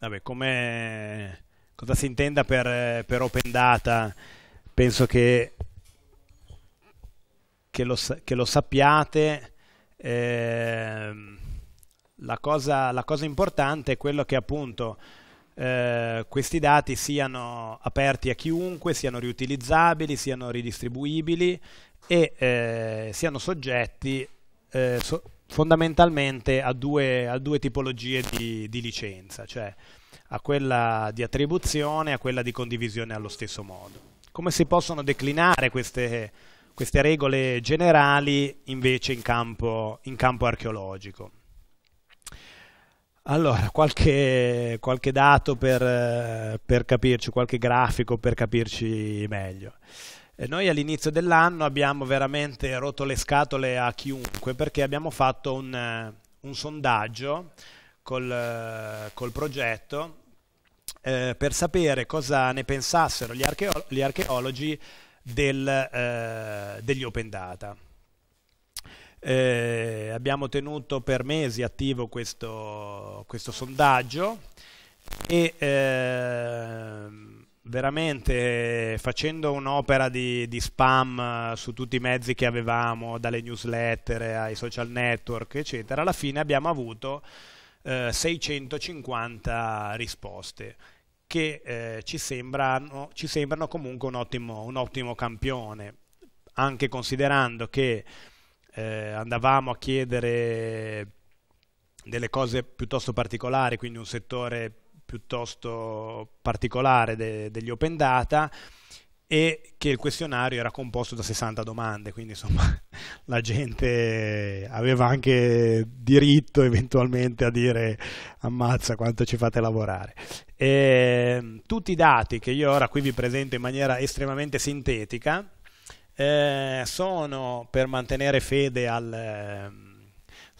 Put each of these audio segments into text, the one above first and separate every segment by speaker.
Speaker 1: Vabbè, come cosa si intenda per, eh, per, open data? Penso che, che, lo, che lo sappiate. Eh, la, cosa, la cosa importante è quello che appunto eh, questi dati siano aperti a chiunque, siano riutilizzabili, siano ridistribuibili e eh, siano soggetti, eh, so fondamentalmente a due, a due tipologie di, di, licenza, cioè a quella di attribuzione e a quella di condivisione allo stesso modo. Come si possono declinare queste, queste regole generali invece in campo, in campo archeologico? Allora, qualche, qualche dato per, per capirci, qualche grafico per capirci meglio noi all'inizio dell'anno abbiamo veramente rotto le scatole a chiunque perché abbiamo fatto un, eh, un sondaggio col, eh, col progetto eh, per sapere cosa ne pensassero gli, archeo gli archeologi del, eh, degli open data. Eh, abbiamo tenuto per mesi attivo questo, questo sondaggio e ehm, veramente facendo un'opera di, di, spam eh, su tutti i mezzi che avevamo, dalle newsletter ai social network, eccetera, alla fine abbiamo avuto eh, 650 risposte che eh, ci, sembrano, ci, sembrano, comunque un ottimo, un ottimo, campione, anche considerando che eh, andavamo a chiedere delle cose piuttosto particolari, quindi un settore piuttosto particolare de, degli open data e che il questionario era composto da 60 domande, quindi insomma la gente aveva anche diritto eventualmente a dire ammazza quanto ci fate lavorare. E, ehm, tutti i dati che io ora qui vi presento in maniera estremamente sintetica eh, sono per mantenere fede al... Eh,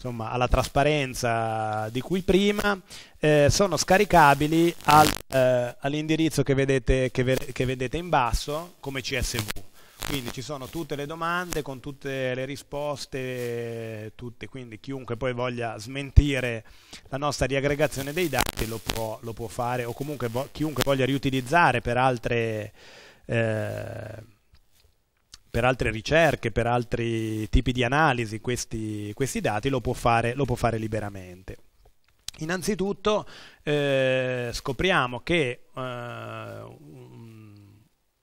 Speaker 1: insomma, alla trasparenza di cui prima, eh, sono scaricabili al, eh, all'indirizzo che vedete, che, ve- che vedete, in basso come CSV. Quindi ci sono tutte le domande con tutte le risposte, tutte, quindi chiunque poi voglia smentire la nostra riaggregazione dei dati lo può, lo può fare o comunque vo- chiunque voglia riutilizzare per altre... Eh, per altre ricerche, per altri tipi di analisi questi, questi dati, lo può fare, lo può fare liberamente. Innanzitutto eh, scopriamo che eh, un,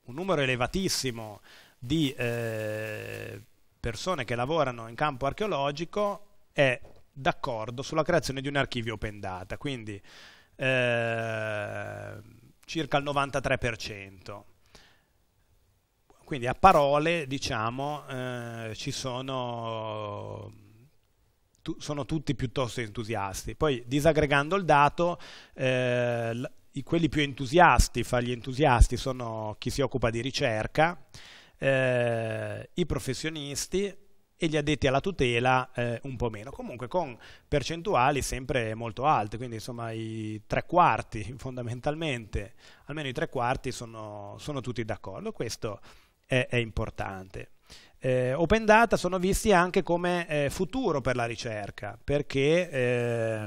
Speaker 1: numero elevatissimo di eh, persone che lavorano in campo archeologico è d'accordo sulla creazione di un archivio open data, quindi eh, circa il 93%. Quindi a parole, diciamo, eh, ci sono, tu, sono tutti piuttosto entusiasti. Poi disaggregando il dato, eh, i, quelli più entusiasti fra gli entusiasti sono chi si occupa di ricerca, eh, i professionisti e gli addetti alla tutela eh, un po' meno, comunque con percentuali sempre molto alte, quindi insomma i tre quarti fondamentalmente, almeno i tre quarti sono, sono tutti d'accordo. Questo è, è importante. Eh, open data sono visti anche come eh, futuro per la ricerca, perché eh,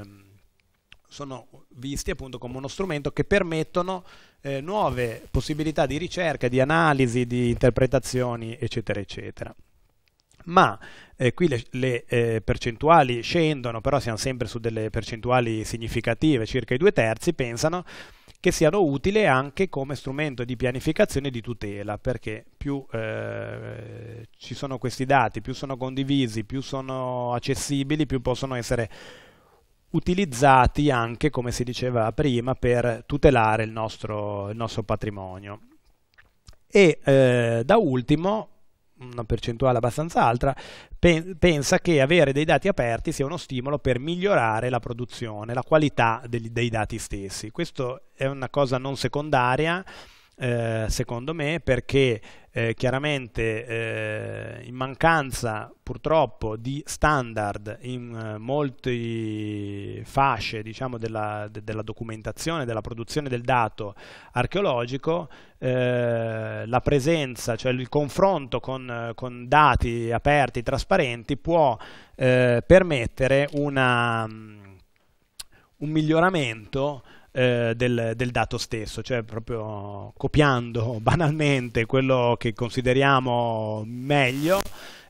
Speaker 1: sono visti appunto come uno strumento che permettono eh, nuove possibilità di ricerca, di analisi, di interpretazioni, eccetera, eccetera. Ma eh, qui le, le eh, percentuali scendono, però siamo sempre su delle percentuali significative, circa i due terzi pensano che siano utili anche come strumento di pianificazione e di tutela, perché più eh, ci sono questi dati, più sono condivisi, più sono accessibili, più possono essere utilizzati anche, come si diceva prima, per tutelare il nostro, il nostro patrimonio. E eh, da ultimo una percentuale abbastanza alta, pensa che avere dei dati aperti sia uno stimolo per migliorare la produzione, la qualità dei dati stessi. Questa è una cosa non secondaria eh, secondo me, perché eh, chiaramente eh, in mancanza purtroppo di standard in eh, molte fasce diciamo, della, de, della, documentazione, della produzione del dato archeologico, eh, la presenza, cioè il confronto con, con dati aperti, trasparenti, può permettere una, mm, un miglioramento eh, del, del, dato stesso, cioè proprio copiando banalmente quello che consideriamo meglio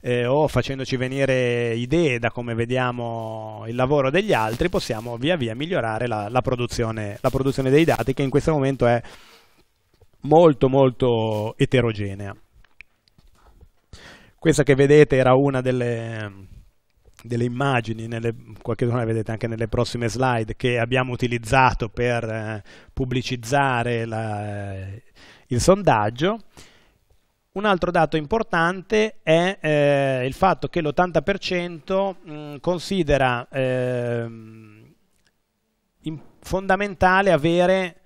Speaker 1: eh, o facendoci venire idee da come vediamo il lavoro degli altri, possiamo via via migliorare la, la, produzione, la produzione dei dati che in questo momento è molto molto eterogenea. Questa che vedete era una delle delle immagini, nelle, qualche le vedete anche nelle prossime slide, che abbiamo utilizzato per eh, pubblicizzare la, eh, il sondaggio. Un altro dato importante è eh, il fatto che l'80% considera ehm, fondamentale avere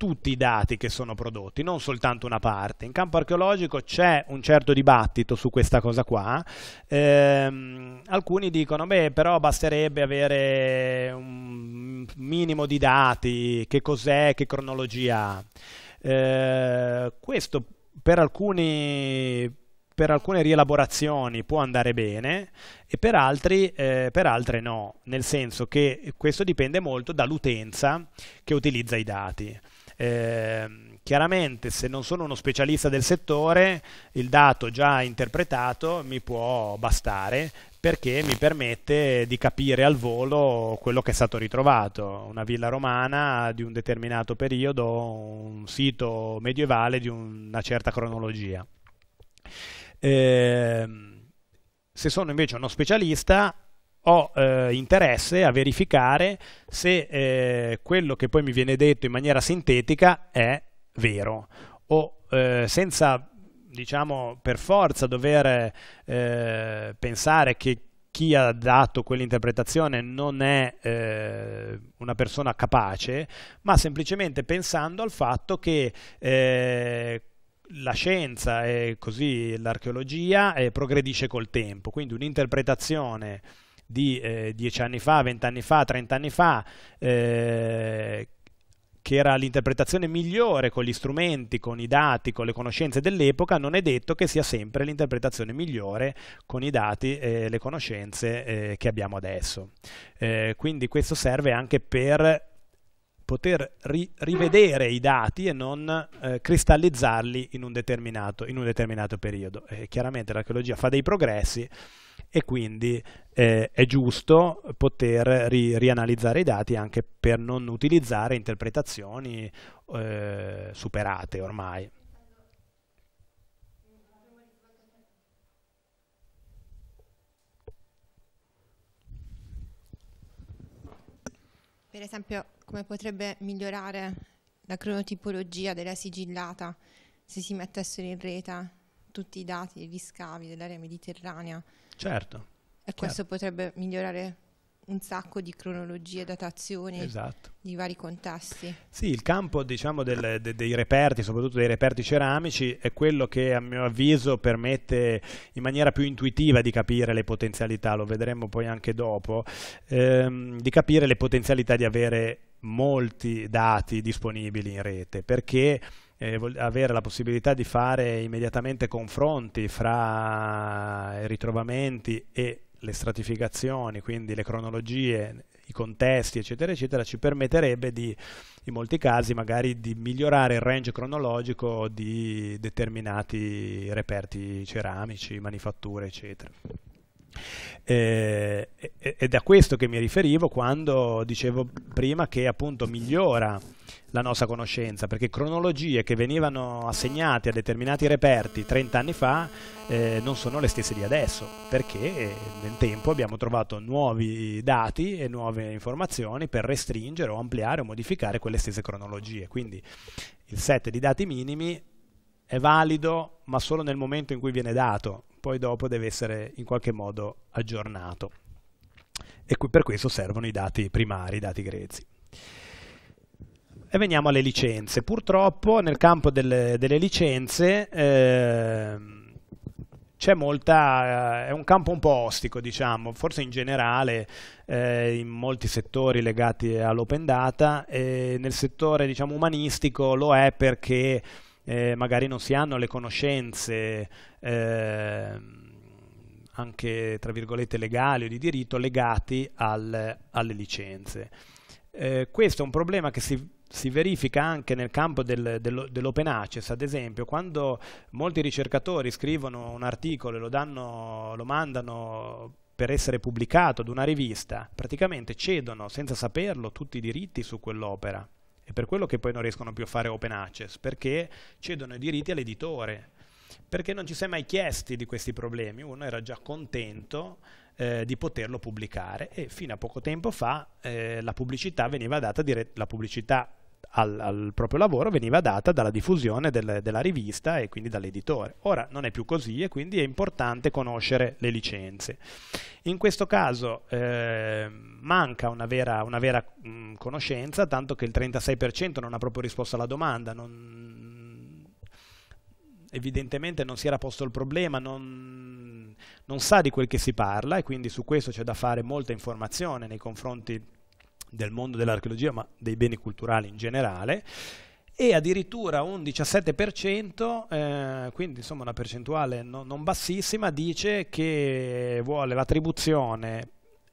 Speaker 1: tutti i dati che sono prodotti, non soltanto una parte. In campo archeologico c'è un certo dibattito su questa cosa qua. Ehm, alcuni dicono, beh, però basterebbe avere un minimo di dati, che cos'è, che cronologia ha. Ehm, questo per alcuni per alcune rielaborazioni può andare bene e per, altri, eh, per altre no, nel senso che questo dipende molto dall'utenza che utilizza i dati. Eh, chiaramente se non sono uno specialista del settore, il dato già interpretato mi può bastare perché mi permette di capire al volo quello che è stato ritrovato, una villa romana di un determinato periodo, un sito medievale di una certa cronologia. Eh, se sono invece uno specialista, ho eh, interesse a verificare se eh, quello che poi mi viene detto in maniera sintetica è vero o eh, senza diciamo per forza dover eh, pensare che chi ha dato quell'interpretazione non è eh, una persona capace, ma semplicemente pensando al fatto che eh, la scienza e così l'archeologia eh, progredisce col tempo, quindi un'interpretazione di eh, dieci anni fa, vent'anni fa, trent'anni fa, eh, che era l'interpretazione migliore con gli strumenti, con i dati, con le conoscenze dell'epoca, non è detto che sia sempre l'interpretazione migliore con i dati e le conoscenze eh, che abbiamo adesso. Eh, quindi questo serve anche per poter ri rivedere i dati e non eh, cristallizzarli in un, in un, determinato, periodo. Eh, chiaramente l'archeologia fa dei progressi, e quindi eh, è giusto poter ri rianalizzare i dati anche per non utilizzare interpretazioni eh, superate ormai.
Speaker 2: Per esempio, come potrebbe migliorare la cronotipologia della sigillata se si mettessero in rete tutti i dati degli scavi dell'area mediterranea? Certo. E questo potrebbe migliorare un sacco di cronologie, datazioni esatto. di vari contesti.
Speaker 1: Sì, il campo diciamo, del, de, dei reperti, soprattutto dei reperti ceramici, è quello che a mio avviso permette in maniera più intuitiva di capire le potenzialità, lo vedremo poi anche dopo, ehm, di capire le potenzialità di avere molti dati disponibili in rete perché eh, avere la possibilità di fare immediatamente confronti fra i ritrovamenti e le stratificazioni, quindi le cronologie, i contesti, eccetera, eccetera, ci permetterebbe di, in molti casi, magari di migliorare il range cronologico di determinati reperti ceramici, manifatture, eccetera. Eh, ed è a questo che mi riferivo quando dicevo prima che appunto migliora la nostra conoscenza, perché cronologie che venivano assegnate a determinati reperti 30 anni fa eh, non sono le stesse di adesso, perché eh, nel tempo abbiamo trovato nuovi dati e nuove informazioni per restringere o ampliare o modificare quelle stesse cronologie. Quindi il set di dati minimi è valido ma solo nel momento in cui viene dato, poi dopo deve essere in qualche modo aggiornato. E per questo servono i dati primari, i dati grezzi. E veniamo alle licenze. Purtroppo nel campo delle, delle licenze eh, c'è molta, eh, è un campo un po' ostico, diciamo, forse in generale eh, in molti settori legati all'open data, eh, nel settore diciamo, umanistico lo è perché eh, magari non si hanno le conoscenze ehm, anche tra virgolette legali o di diritto legati al, alle licenze. Eh, questo è un problema che si si verifica anche nel campo del, del, dell'open access, ad esempio, quando molti ricercatori scrivono un articolo e lo, danno, lo mandano per essere pubblicato ad una rivista, praticamente cedono senza saperlo tutti i diritti su quell'opera. E per quello che poi non riescono più a fare open access, perché cedono i diritti all'editore. Perché non ci si è mai chiesti di questi problemi, uno era già contento eh, di poterlo pubblicare e fino a poco tempo fa eh, la pubblicità veniva data la pubblicità al, al, proprio lavoro veniva data dalla diffusione del, della rivista e quindi dall'editore. Ora non è più così e quindi è importante conoscere le licenze. In questo caso eh, manca una vera, una vera mh, conoscenza, tanto che il 36% non ha proprio risposto alla domanda, non, evidentemente non si era posto il problema, non, non sa di quel che si parla e quindi su questo c'è da fare molta informazione nei confronti del mondo dell'archeologia, ma dei beni culturali in generale, e addirittura un 17%, eh, quindi insomma una percentuale no, non bassissima, dice che vuole l'attribuzione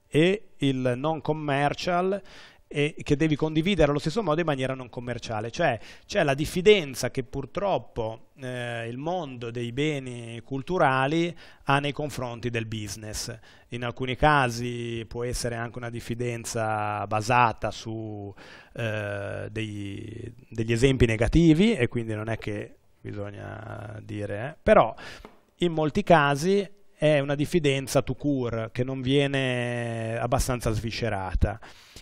Speaker 1: e il non commercial e che devi condividere allo stesso modo in maniera non commerciale, cioè c'è la diffidenza che purtroppo eh, il mondo dei beni culturali ha nei confronti del business. In alcuni casi può essere anche una diffidenza basata su eh, dei, degli esempi negativi e quindi non è che bisogna dire, eh. però in molti casi è una diffidenza to cure che non viene abbastanza sviscerata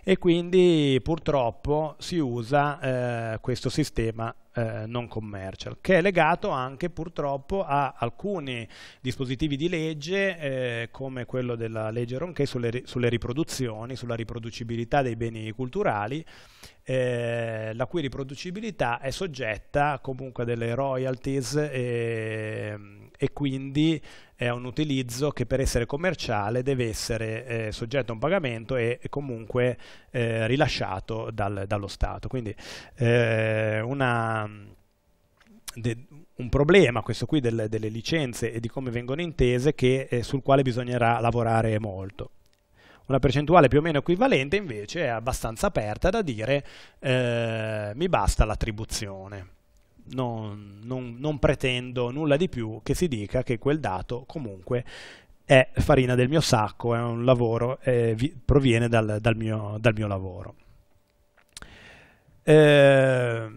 Speaker 1: e quindi purtroppo si usa eh, questo sistema eh, non commercial che è legato anche purtroppo a alcuni dispositivi di legge eh, come quello della legge Ronché sulle, sulle, riproduzioni, sulla riproducibilità dei beni culturali eh, la cui riproducibilità è soggetta comunque a delle royalties e, ehm, e quindi è un utilizzo che per essere commerciale deve essere eh, soggetto a un pagamento e, comunque eh, rilasciato dal, dallo Stato. Quindi eh, una, de, un problema questo qui del, delle licenze e di come vengono intese che, eh, sul quale bisognerà lavorare molto. Una percentuale più o meno equivalente invece è abbastanza aperta da dire eh, mi basta l'attribuzione non, non, non pretendo nulla di più che si dica che quel dato comunque è farina del mio sacco, è un lavoro, eh, vi, proviene dal, dal, mio, dal, mio, lavoro. Eh,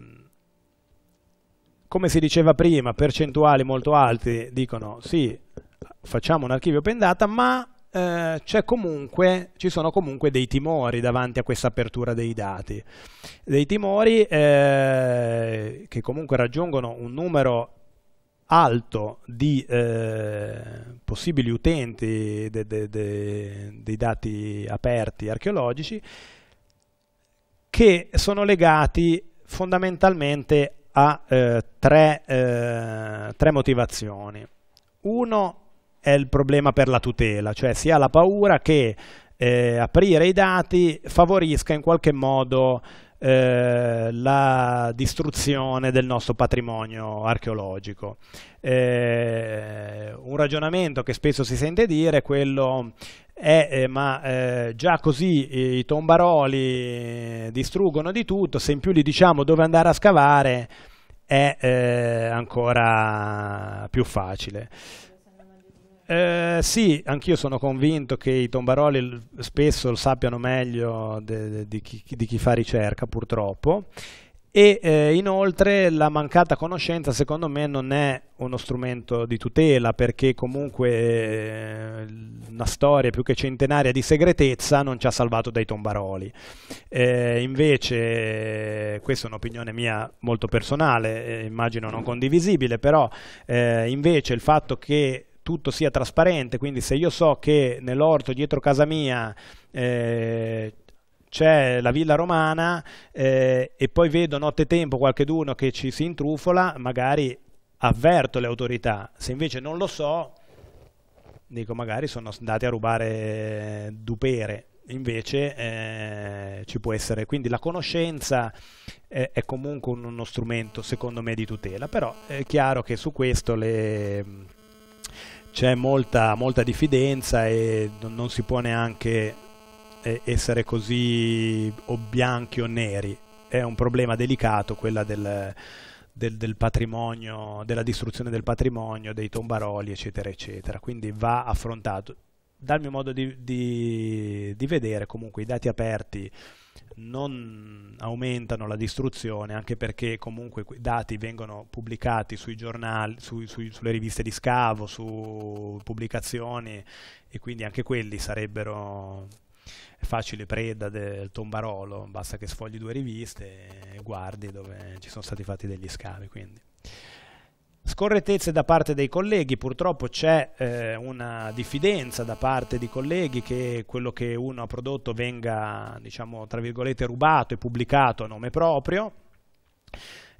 Speaker 1: come si diceva prima, percentuali molto alti dicono sì, facciamo un archivio open data, ma eh, comunque, ci sono comunque dei timori davanti a questa apertura dei dati, dei timori eh, che comunque raggiungono un numero alto di eh, possibili utenti de, de, de, dei dati aperti archeologici che sono legati fondamentalmente a eh, tre, eh, tre motivazioni. Uno è il problema per la tutela, cioè si ha la paura che eh, aprire i dati favorisca in qualche modo eh, la distruzione del nostro patrimonio archeologico. Eh, un ragionamento che spesso si sente dire è quello eh, eh ma eh, già così i tombaroli eh, distruggono di tutto, se in più gli diciamo dove andare a scavare è ancora più facile. Eh, sì, anch'io sono convinto che i tombaroli spesso lo sappiano meglio de, de, di, chi, di chi fa ricerca, purtroppo e eh, inoltre la mancata conoscenza secondo me non è uno strumento di tutela perché comunque eh, una storia più che centenaria di segretezza non ci ha salvato dai tombaroli eh, invece questa è un'opinione mia molto personale eh, immagino non condivisibile però eh, invece il fatto che tutto sia trasparente, quindi se io so che nell'orto dietro casa mia eh, c'è la villa romana eh, e poi vedo nottetempo qualcheduno che ci si intrufola, magari avverto le autorità, se invece non lo so, dico magari sono andati a rubare dupere, invece eh, ci può essere, quindi la conoscenza eh, è comunque uno strumento secondo me di tutela, però è chiaro che su questo le c'è molta, molta diffidenza e non si può neanche eh, essere così o bianchi o neri. È un problema delicato quello del, del, del, patrimonio, della distruzione del patrimonio, dei tombaroli, eccetera, eccetera. Quindi va affrontato. Dal mio modo di, di, di vedere, comunque, i dati aperti non aumentano la distruzione, anche perché comunque i dati vengono pubblicati sui giornali, su, su, sulle riviste di scavo, su pubblicazioni e quindi anche quelli sarebbero facile preda del tombarolo, basta che sfogli due riviste e guardi dove ci sono stati fatti degli scavi. Quindi scorrettezze da parte dei colleghi, purtroppo c'è eh, una diffidenza da parte di colleghi che quello che uno ha prodotto venga, diciamo, tra virgolette, rubato e pubblicato a nome proprio.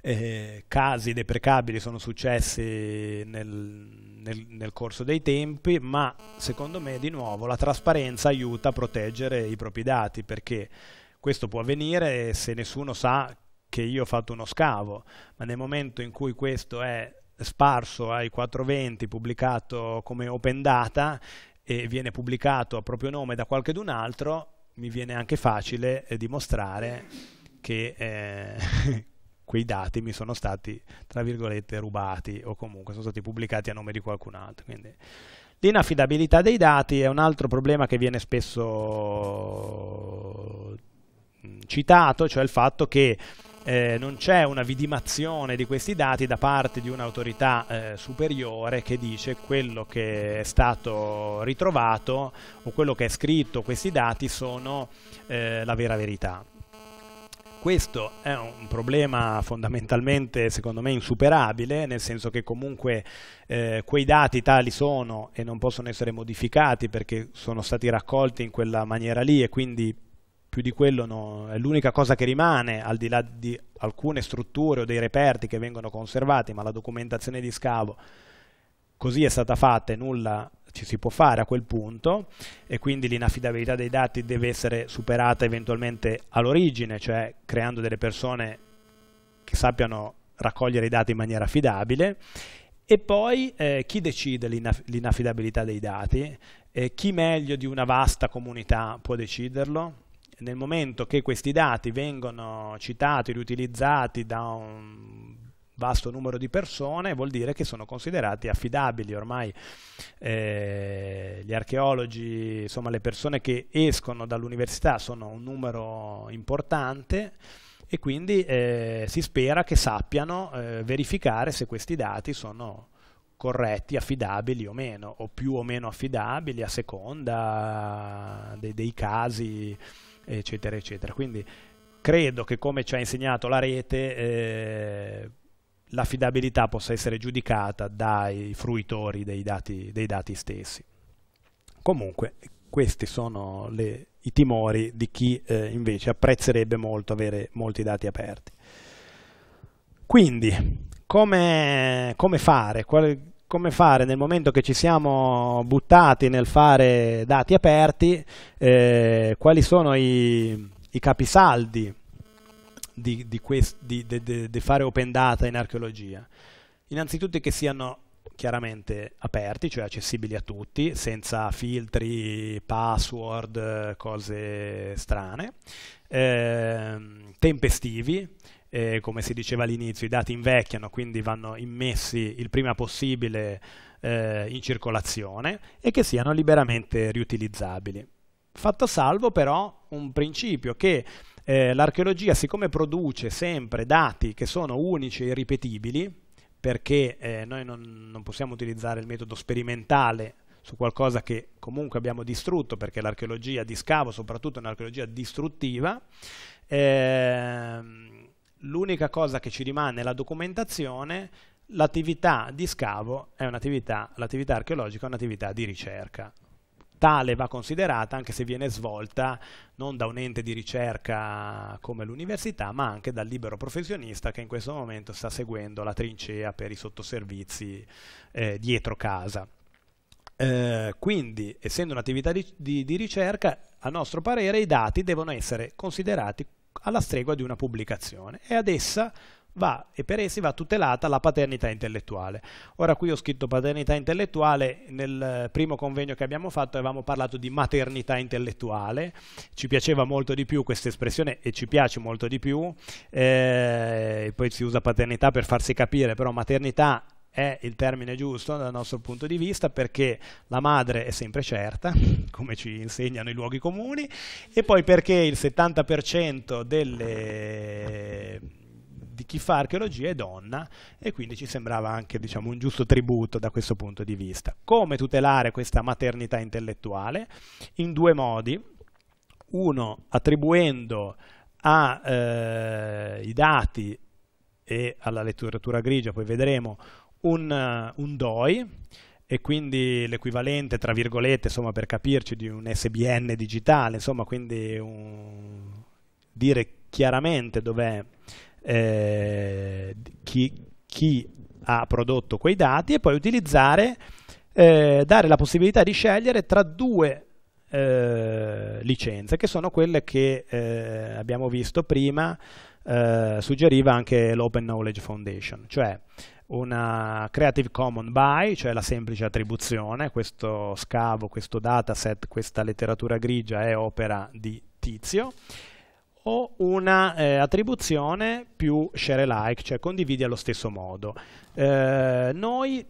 Speaker 1: Eh, casi deprecabili sono successi nel, nel, nel, corso dei tempi, ma secondo me di nuovo la trasparenza aiuta a proteggere i propri dati perché questo può avvenire se nessuno sa che io ho fatto uno scavo, ma nel momento in cui questo è sparso ai 420, pubblicato come open data e viene pubblicato a proprio nome da qualche d'un altro, mi viene anche facile eh, dimostrare che eh, quei dati mi sono stati, tra virgolette, rubati o comunque sono stati pubblicati a nome di qualcun altro. Quindi, L'inaffidabilità dei dati è un altro problema che viene spesso mm, citato, cioè il fatto che eh, non c'è una vidimazione di questi dati da parte di un'autorità eh, superiore che dice quello che è stato ritrovato o quello che è scritto, questi dati sono eh, la vera verità. Questo è un problema fondamentalmente, secondo me, insuperabile, nel senso che comunque eh, quei dati tali sono e non possono essere modificati perché sono stati raccolti in quella maniera lì e quindi più di quello no, è l'unica cosa che rimane, al di là di alcune strutture o dei reperti che vengono conservati, ma la documentazione di scavo così è stata fatta e nulla ci si può fare a quel punto e quindi l'inaffidabilità dei dati deve essere superata eventualmente all'origine, cioè creando delle persone che sappiano raccogliere i dati in maniera affidabile e poi eh, chi decide l'inaffidabilità dei dati? Eh, chi meglio di una vasta comunità può deciderlo? nel momento che questi dati vengono citati, riutilizzati da un vasto numero di persone, vuol dire che sono considerati affidabili. Ormai eh, gli archeologi, insomma le persone che escono dall'università sono un numero importante e quindi eh, si spera che sappiano eh, verificare se questi dati sono corretti, affidabili o meno, o più o meno affidabili a seconda dei, dei casi eccetera, eccetera. Quindi credo che come ci ha insegnato la rete, eh, l'affidabilità possa essere giudicata dai fruitori dei dati, dei dati stessi. Comunque, questi sono le, i timori di chi eh, invece apprezzerebbe molto avere molti dati aperti. Quindi, come, come fare? Qual, come fare nel momento che ci siamo buttati nel fare dati aperti, eh, quali sono i, i capisaldi di, di, quest, di, di, fare open data in archeologia? Innanzitutto che siano chiaramente aperti, cioè accessibili a tutti, senza filtri, password, cose strane, eh, tempestivi, eh, come si diceva all'inizio, i dati invecchiano, quindi vanno immessi il prima possibile eh, in circolazione e che siano liberamente riutilizzabili. Fatto salvo però un principio che eh, l'archeologia, siccome produce sempre dati che sono unici e ripetibili, perché eh, noi non, non possiamo utilizzare il metodo sperimentale su qualcosa che comunque abbiamo distrutto, perché l'archeologia di scavo, soprattutto è un'archeologia distruttiva, ehm, l'unica cosa che ci rimane è la documentazione, l'attività di scavo è un'attività, l'attività archeologica è un'attività di ricerca. Tale va considerata anche se viene svolta non da un ente di ricerca come l'università, ma anche dal libero professionista che in questo momento sta seguendo la trincea per i sottoservizi eh, dietro casa. Eh, quindi, essendo un'attività di, di, di ricerca, a nostro parere i dati devono essere considerati alla stregua di una pubblicazione e ad essa va e per essi va tutelata la paternità intellettuale. Ora qui ho scritto paternità intellettuale, nel eh, primo convegno che abbiamo fatto avevamo parlato di maternità intellettuale, ci piaceva molto di più questa espressione e ci piace molto di più, eh, poi si usa paternità per farsi capire, però maternità è il termine giusto dal nostro punto di vista perché la madre è sempre certa, come ci insegnano i luoghi comuni, e poi perché il 70% delle, di chi fa archeologia è donna e quindi ci sembrava anche diciamo, un giusto tributo da questo punto di vista. Come tutelare questa maternità intellettuale? In due modi. Uno, attribuendo ai eh, dati e alla letteratura grigia, poi vedremo, un, eh, un DOI e quindi l'equivalente, tra virgolette, insomma, per capirci, di un SBN digitale, insomma, quindi un, dire chiaramente dov'è eh, chi, chi, ha prodotto quei dati e poi utilizzare, eh, dare la possibilità di scegliere tra due eh, licenze, che sono quelle che eh, abbiamo visto prima, eh, suggeriva anche l'Open Knowledge Foundation, cioè una Creative Commons by, cioè la semplice attribuzione, questo scavo, questo dataset, questa letteratura grigia è opera di tizio, o una eh, attribuzione più share alike, cioè condividi allo stesso modo. Eh, noi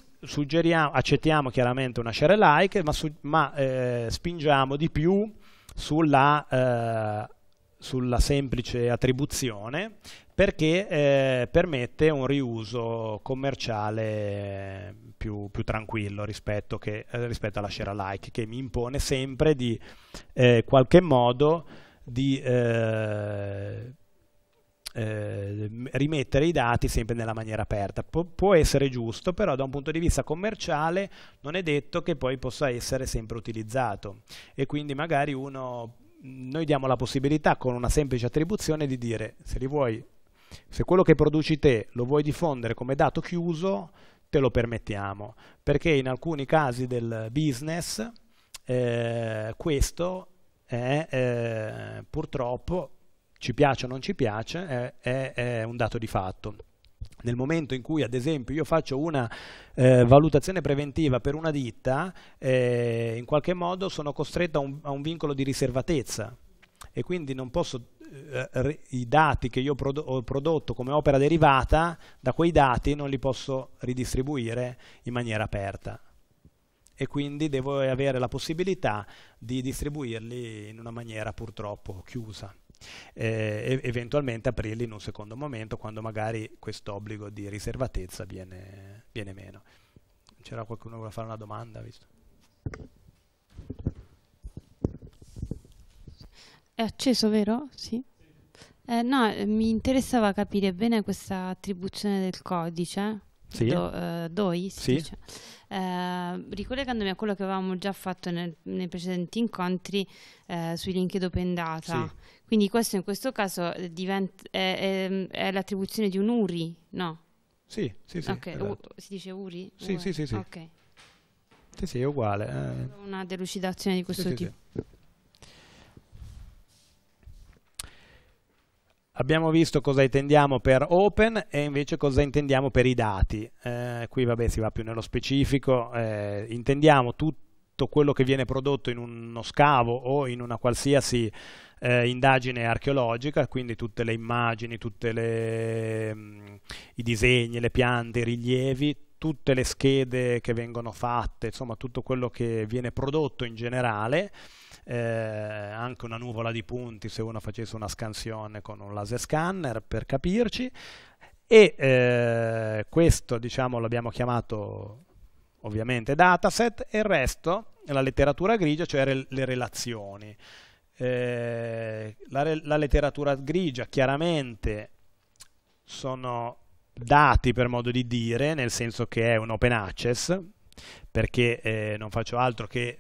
Speaker 1: accettiamo chiaramente una share alike, ma, ma eh, spingiamo di più sulla, eh, sulla semplice attribuzione perché eh, permette un riuso commerciale più, più tranquillo rispetto, che, eh, rispetto, alla share alike che mi impone sempre di eh, qualche modo di eh, eh, rimettere i dati sempre nella maniera aperta. Pu può essere giusto, però da un punto di vista commerciale non è detto che poi possa essere sempre utilizzato e quindi magari uno noi diamo la possibilità con una semplice attribuzione di dire se li vuoi se quello che produci te lo vuoi diffondere come dato chiuso, te lo permettiamo, perché in alcuni casi del business eh, questo è eh, purtroppo, ci piace o non ci piace, è, è, è un dato di fatto. Nel momento in cui, ad esempio, io faccio una eh, valutazione preventiva per una ditta, eh, in qualche modo sono costretto a un, a un, vincolo di riservatezza e quindi non posso eh, i dati che io ho prodotto come opera derivata, da quei dati non li posso ridistribuire in maniera aperta e quindi devo avere la possibilità di distribuirli in una maniera purtroppo chiusa eh, e eventualmente aprirli in un secondo momento quando magari questo obbligo di riservatezza viene, viene meno. C'era qualcuno che voleva fare una domanda? Visto?
Speaker 3: È acceso, vero? Sì. Eh, no, eh, mi interessava capire bene questa attribuzione del codice. Sì. Do, eh, doi, sì. Eh, ricollegandomi a quello che avevamo già fatto nel, nei precedenti incontri eh, sui link open data. Sì. Quindi questo in questo caso eh, diventa, è, è, è l'attribuzione di un URI, no? Sì, sì, sì. Okay. Esatto. si dice URI? Sì, Ue. sì, sì. Sì. Okay.
Speaker 1: sì, sì, è uguale.
Speaker 3: Una delucidazione di questo sì, tipo. Sì,
Speaker 1: Abbiamo visto cosa intendiamo per open e invece cosa intendiamo per i dati. Eh, qui vabbè si va più nello specifico, eh, intendiamo tutto quello che viene prodotto in uno scavo o in una qualsiasi eh, indagine archeologica, quindi tutte le immagini, tutti mm, i disegni, le piante, i rilievi, tutte le schede che vengono fatte, insomma tutto quello che viene prodotto in generale eh, anche una nuvola di punti se uno facesse una scansione con un laser scanner per capirci e eh, questo diciamo l'abbiamo chiamato ovviamente dataset e il resto è la letteratura grigia cioè re le relazioni eh, la, re la letteratura grigia chiaramente sono dati per modo di dire nel senso che è un open access perché eh, non faccio altro che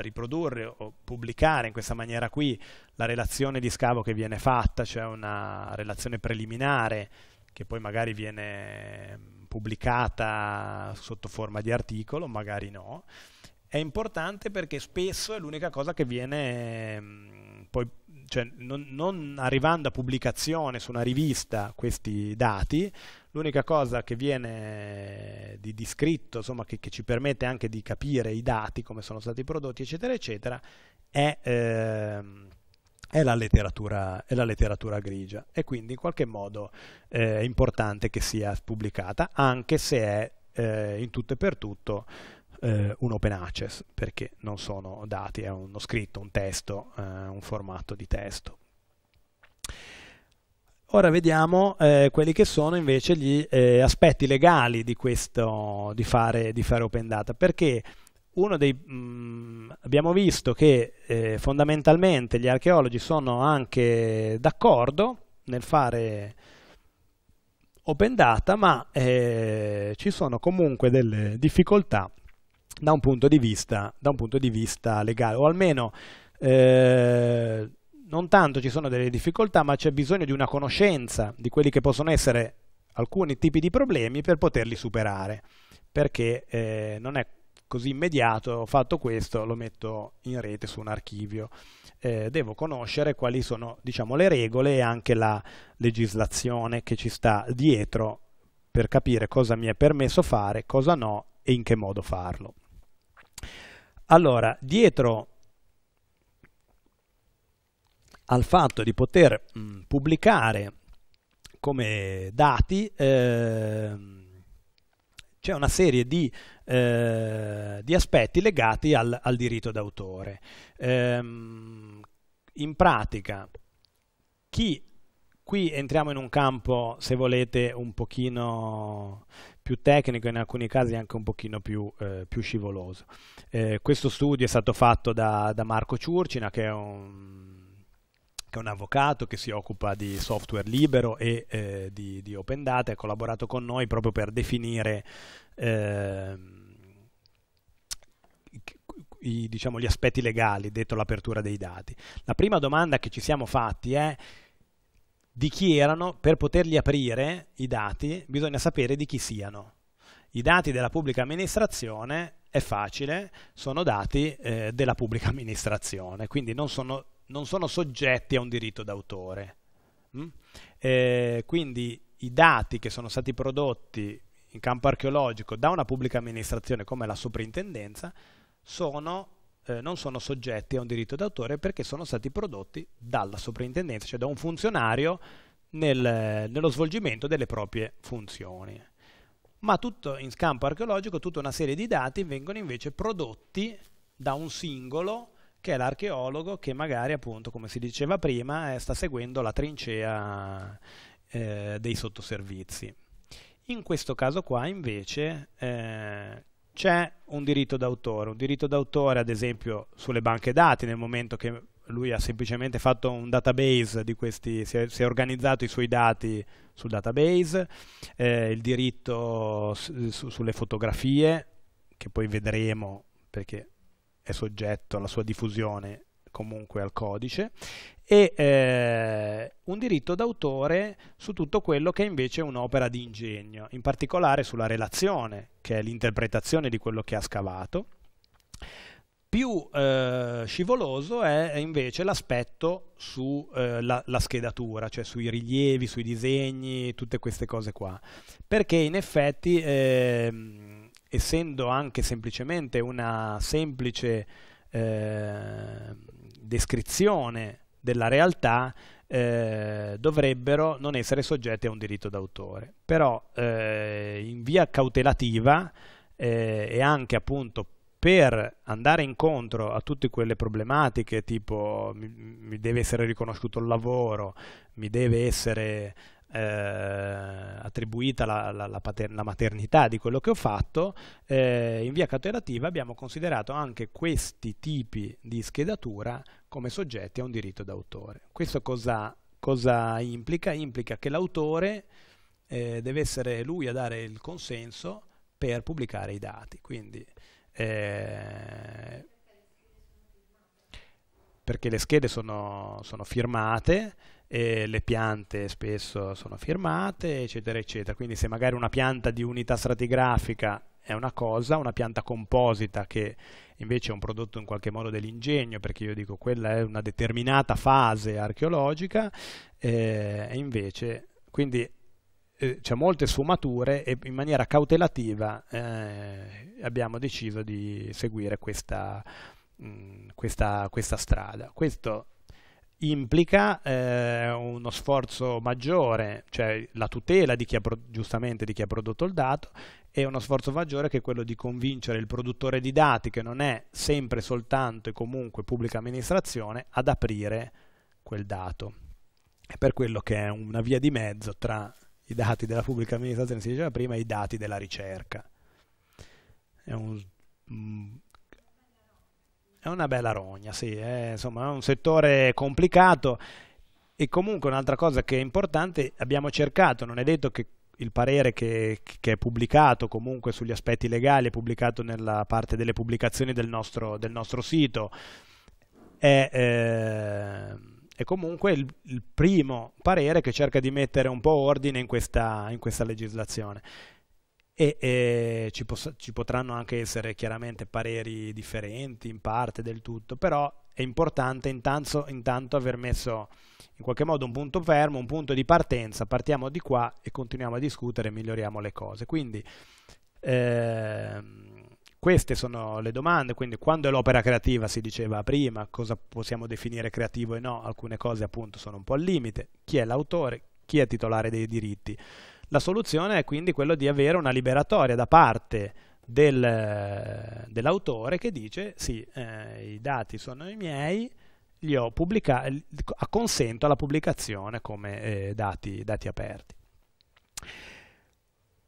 Speaker 1: riprodurre o pubblicare in questa maniera qui la relazione di scavo che viene fatta, cioè una relazione preliminare che poi magari viene pubblicata sotto forma di articolo, magari no, è importante perché spesso è l'unica cosa che viene mm, poi cioè non, non arrivando a pubblicazione su una rivista questi dati, l'unica cosa che viene eh, di, scritto, insomma, che, che, ci permette anche di capire i dati, come sono stati prodotti, eccetera, eccetera, è, eh, è, la, letteratura, è la, letteratura, grigia. E quindi in qualche modo eh, è importante che sia pubblicata, anche se è eh, in tutto e per tutto eh, un open access perché non sono dati, è uno scritto, un testo, eh, un formato di testo. Ora vediamo eh, quelli che sono invece gli eh, aspetti legali di, questo, di, fare, di fare open data, perché dei, mh, mm, abbiamo visto che eh, fondamentalmente gli archeologi sono anche d'accordo nel fare open data, ma eh, ci sono comunque delle difficoltà da un punto di vista, punto di vista legale, o almeno eh, non tanto ci sono delle difficoltà, ma c'è bisogno di una conoscenza di quelli che possono essere alcuni tipi di problemi per poterli superare, perché eh, non è così immediato, ho fatto questo, lo metto in rete su un archivio. Eh, devo conoscere quali sono diciamo, le regole e anche la legislazione che ci sta dietro per capire cosa mi è permesso fare, cosa no e in che modo farlo. Allora, dietro al fatto di poter mh, mm, pubblicare come dati eh, c'è una serie di, eh, di, aspetti legati al, al diritto d'autore. Eh, in pratica, chi qui entriamo in un campo, se volete, un pochino più tecnico, in alcuni casi anche un pochino più, eh, più scivoloso. Eh, questo studio è stato fatto da, da Marco Ciurcina, che è un un avvocato che si occupa di software libero e eh, di, di, open data, ha collaborato con noi proprio per definire eh, i, diciamo, gli aspetti legali detto l'apertura dei dati. La prima domanda che ci siamo fatti è di chi erano, per poterli aprire i dati bisogna sapere di chi siano. I dati della pubblica amministrazione è facile, sono dati eh, della pubblica amministrazione, quindi non sono, non sono soggetti a un diritto d'autore. Mm? Eh, quindi i dati che sono stati prodotti in campo archeologico da una pubblica amministrazione come la soprintendenza sono eh, non sono soggetti a un diritto d'autore perché sono stati prodotti dalla soprintendenza, cioè da un funzionario nel, nello svolgimento delle proprie funzioni. Ma tutto in campo archeologico, tutta una serie di dati vengono invece prodotti da un singolo che è l'archeologo che magari appunto come si diceva prima eh, sta seguendo la trincea eh, dei sottoservizi. In questo caso qua invece eh, c'è un diritto d'autore, un diritto d'autore ad esempio sulle banche dati nel momento che lui ha semplicemente fatto un database di questi, si è, si è organizzato i suoi dati sul database, eh, il diritto su, sulle fotografie che poi vedremo perché è soggetto alla sua diffusione comunque al codice e eh, un diritto d'autore su tutto quello che è invece è un'opera di ingegno, in particolare sulla relazione, che è l'interpretazione di quello che ha scavato. Più eh, scivoloso è invece l'aspetto sulla eh, la schedatura, cioè sui rilievi, sui disegni, tutte queste cose qua, perché in effetti, ehm, essendo anche semplicemente una semplice ehm, descrizione della realtà eh, dovrebbero non essere soggetti a un diritto d'autore. Però eh, in via cautelativa eh, e anche appunto per andare incontro a tutte quelle problematiche tipo mi, mi deve essere riconosciuto il lavoro, mi deve essere eh, attribuita la, la, la, pater- la, maternità di quello che ho fatto, eh, in via cautelativa abbiamo considerato anche questi tipi di schedatura come soggetti a un diritto d'autore. Questo cosa, cosa implica? Implica che l'autore eh, deve essere lui a dare il consenso per pubblicare i dati. Quindi, eh, perché le schede sono, sono firmate eh, le piante spesso sono firmate, eccetera, eccetera. Quindi se magari una pianta di unità stratigrafica è una cosa, una pianta composita che invece è un prodotto in qualche modo dell'ingegno, perché io dico quella è una determinata fase archeologica, eh, invece, quindi eh, c'è molte sfumature e in maniera cautelativa eh, abbiamo deciso di seguire questa, mh, mm, questa, questa strada. Questo implica eh, uno sforzo maggiore, cioè la tutela di chi ha giustamente di chi ha prodotto il dato e uno sforzo maggiore che è quello di convincere il produttore di dati che non è sempre soltanto e comunque pubblica amministrazione ad aprire quel dato. È per quello che è una via di mezzo tra i dati della pubblica amministrazione, si diceva prima, e i dati della ricerca. È un mm, è una bella rogna, sì, è, eh, insomma, è un settore complicato e comunque un'altra cosa che è importante, abbiamo cercato, non è detto che il parere che, che, è pubblicato comunque sugli aspetti legali è pubblicato nella parte delle pubblicazioni del nostro, del nostro sito è, eh, è comunque il, il, primo parere che cerca di mettere un po' ordine in questa, in questa legislazione e, e ci, poss- ci potranno anche essere chiaramente pareri differenti in parte del tutto, però è importante intanto, intanto, aver messo in qualche modo un punto fermo, un punto di partenza, partiamo di qua e continuiamo a discutere e miglioriamo le cose. Quindi ehm, queste sono le domande, quindi quando è l'opera creativa si diceva prima, cosa possiamo definire creativo e no, alcune cose appunto sono un po' al limite, chi è l'autore, chi è titolare dei diritti. La soluzione è quindi quella di avere una liberatoria da parte del, dell'autore che dice sì, eh, i dati sono i miei, li ho pubblicati, acconsento alla pubblicazione come eh, dati, dati aperti.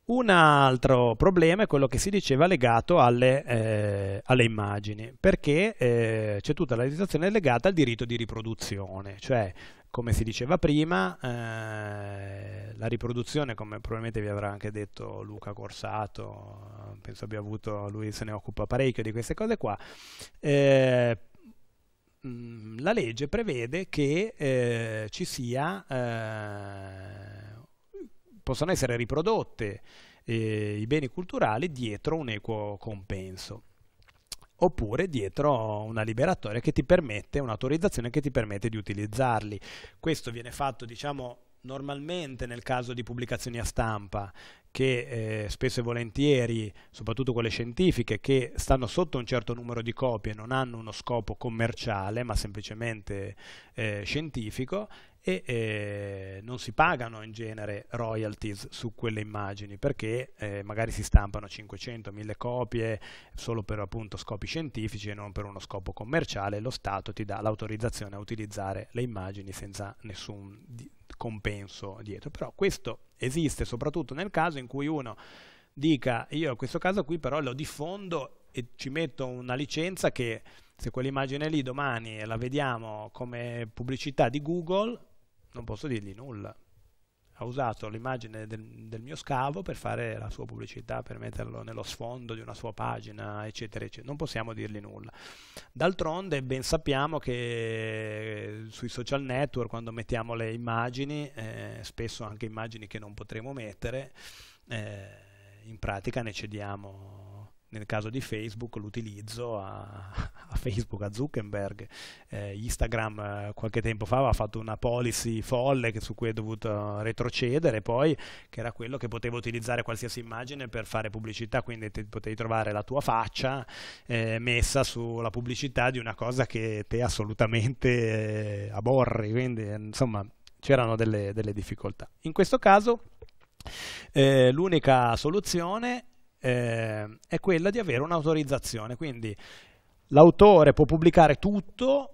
Speaker 1: Un altro problema è quello che si diceva legato alle, eh, alle immagini, perché eh, c'è tutta la legislazione legata al diritto di riproduzione, cioè come si diceva prima, eh, la riproduzione, come probabilmente vi avrà anche detto Luca Corsato, penso abbia avuto, lui se ne occupa parecchio di queste cose qua, eh, la legge prevede che eh, ci sia, eh, possono essere riprodotte eh, i beni culturali dietro un equo compenso oppure dietro una liberatoria che ti permette, un'autorizzazione che ti permette di utilizzarli. Questo viene fatto, diciamo, normalmente nel caso di pubblicazioni a stampa che eh, spesso e volentieri, soprattutto quelle scientifiche, che stanno sotto un certo numero di copie, non hanno uno scopo commerciale ma semplicemente eh, scientifico e eh, non si pagano in genere royalties su quelle immagini perché eh, magari si stampano 500-1000 copie solo per appunto scopi scientifici e non per uno scopo commerciale, lo Stato ti dà l'autorizzazione a utilizzare le immagini senza nessun di compenso dietro, però questo esiste soprattutto nel caso in cui uno dica io in questo caso qui però lo diffondo e ci metto una licenza che se quell'immagine lì domani la vediamo come pubblicità di Google non posso dirgli nulla. Ha usato l'immagine del, del, mio scavo per fare la sua pubblicità, per metterlo nello sfondo di una sua pagina, eccetera, eccetera. Non possiamo dirgli nulla. D'altronde ben sappiamo che sui social network, quando mettiamo le immagini, eh, spesso anche immagini che non potremo mettere, eh, in pratica ne cediamo nel caso di Facebook l'utilizzo a, a, Facebook, a Zuckerberg. Eh, Instagram eh, qualche tempo fa aveva fatto una policy folle su cui è dovuto retrocedere poi, che era quello che poteva utilizzare qualsiasi immagine per fare pubblicità, quindi te, potevi trovare la tua faccia eh, messa sulla pubblicità di una cosa che te assolutamente eh, aborri, quindi eh, insomma c'erano delle, delle difficoltà. In questo caso eh, l'unica soluzione eh, è quella di avere un'autorizzazione, quindi l'autore può pubblicare tutto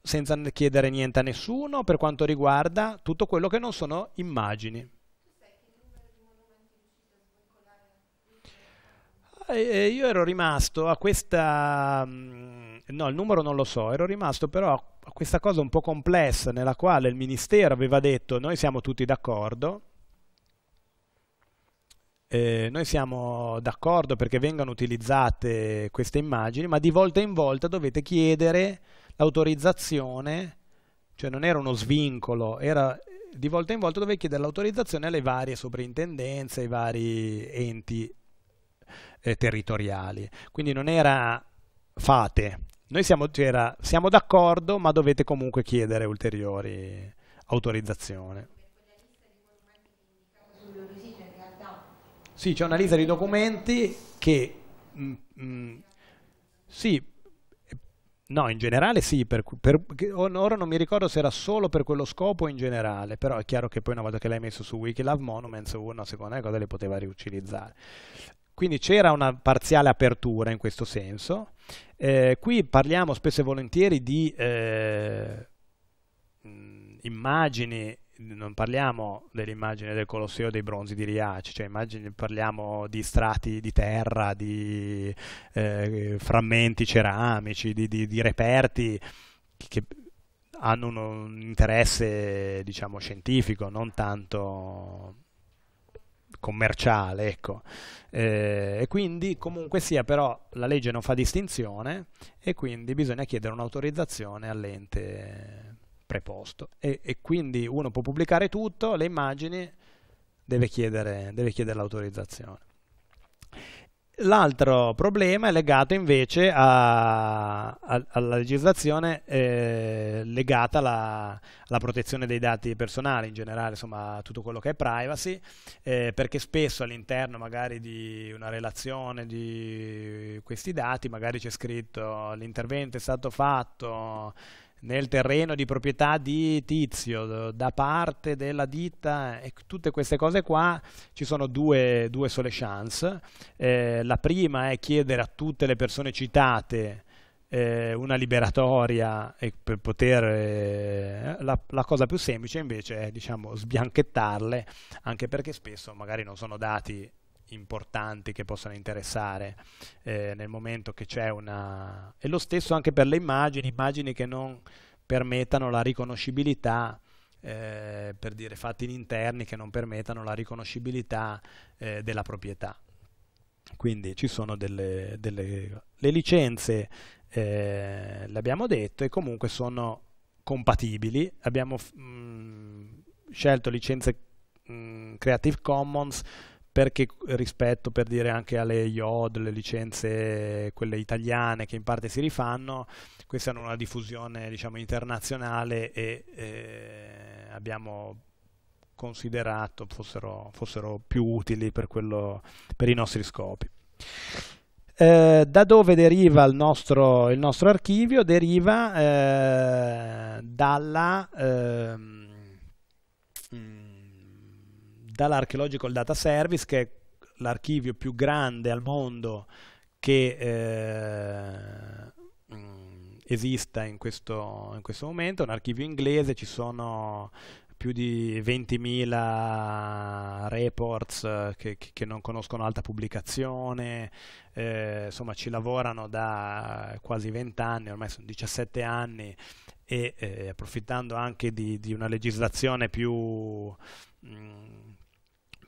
Speaker 1: senza chiedere niente a nessuno per quanto riguarda tutto quello che non sono immagini. E io ero rimasto a questa... Mm, no, il numero non lo so, ero rimasto però a questa cosa un po' complessa nella quale il Ministero aveva detto noi siamo tutti d'accordo, eh, noi siamo d'accordo perché vengano utilizzate queste immagini, ma di volta in volta dovete chiedere l'autorizzazione, cioè non era uno svincolo, era di volta in volta dovete chiedere l'autorizzazione alle varie sovrintendenze, ai vari enti eh, territoriali. Quindi non era fate, noi siamo, cioè, siamo d'accordo, ma dovete comunque chiedere ulteriori autorizzazioni. Sì, c'è una lista di documenti che... Mh, mm, mh, mm, sì, no, in generale sì, per, per, ora non mi ricordo se era solo per quello scopo o in generale, però è chiaro che poi una volta che l'hai messo su Wikilove Monuments uno secondo me cosa le poteva riutilizzare. Quindi c'era una parziale apertura in questo senso. Eh, qui parliamo spesso e volentieri di eh, mm, immagini non parliamo dell'immagine del Colosseo dei bronzi di Riace, cioè immagini, parliamo di strati di terra, di eh, frammenti ceramici, di, di, di reperti che hanno un, un interesse diciamo scientifico, non tanto commerciale, ecco. Eh, e quindi comunque sia però la legge non fa distinzione e quindi bisogna chiedere un'autorizzazione all'ente preposto e, e quindi uno può pubblicare tutto, le immagini, deve chiedere, deve chiedere l'autorizzazione. L'altro problema è legato invece a, a, alla legislazione eh, legata alla, alla, protezione dei dati personali, in generale insomma tutto quello che è privacy, eh, perché spesso all'interno magari di una relazione di questi dati magari c'è scritto l'intervento è stato fatto nel terreno di proprietà di Tizio da parte della ditta e tutte queste cose qua ci sono due, due sole chance. Eh, la prima è chiedere a tutte le persone citate eh, una liberatoria e per poter eh, la, la, cosa più semplice invece è diciamo sbianchettarle anche perché spesso magari non sono dati importanti che possano interessare eh, nel momento che c'è una... E lo stesso anche per le immagini, immagini che non permettano la riconoscibilità, eh, per dire fatti in interni che non permettano la riconoscibilità eh, della proprietà. Quindi ci sono delle, delle le licenze, eh, l'abbiamo detto, e comunque sono compatibili. Abbiamo mh, mm, scelto licenze mh, mm, Creative Commons perché rispetto per dire anche alle IOD, le licenze quelle italiane che in parte si rifanno, queste hanno una diffusione diciamo internazionale e eh, abbiamo considerato fossero, fossero più utili per, quello, per i nostri scopi. Eh, da dove deriva il nostro, il nostro archivio? Deriva eh, dalla, eh, dall'Archeological Data Service, che è l'archivio più grande al mondo che eh, mm, esista in questo, in questo momento, è un archivio inglese, ci sono più di 20.000 reports eh, che, che, non conoscono alta pubblicazione, eh, insomma ci lavorano da quasi 20 anni, ormai sono 17 anni e eh, approfittando anche di, di, una legislazione più... Mh, mm,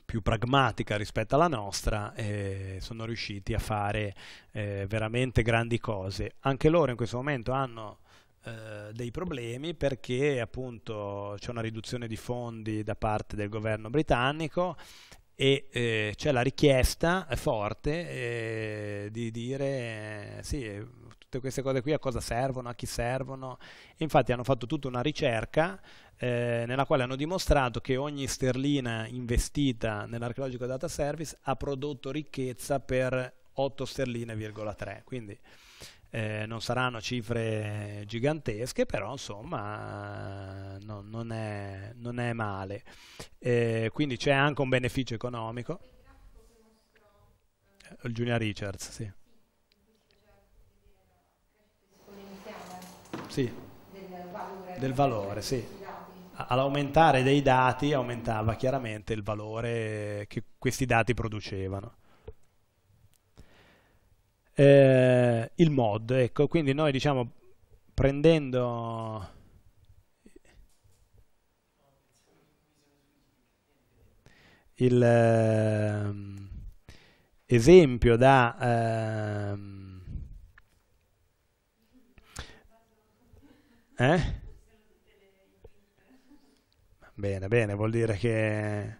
Speaker 1: più pragmatica rispetto alla nostra, eh, sono riusciti a fare eh, veramente grandi cose. Anche loro in questo momento hanno eh, dei problemi perché appunto c'è una riduzione di fondi da parte del governo britannico e eh, c'è la richiesta forte eh, di dire eh, sì, tutte queste cose qui a cosa servono, a chi servono. Infatti hanno fatto tutta una ricerca eh, nella quale hanno dimostrato che ogni sterlina investita nell'archeologico data service ha prodotto ricchezza per 8 sterline,3. Quindi eh, non saranno cifre gigantesche, però insomma no, non, è, non, è, male. Eh, quindi c'è anche un beneficio economico. Il Junior Richards, sì. Sì.
Speaker 2: Del valore,
Speaker 1: sì all'aumentare dei dati aumentava chiaramente il valore che questi dati producevano. Eh, il mod, ecco, quindi noi diciamo prendendo il eh, esempio da ehm, eh, Bene, bene, vuol dire che...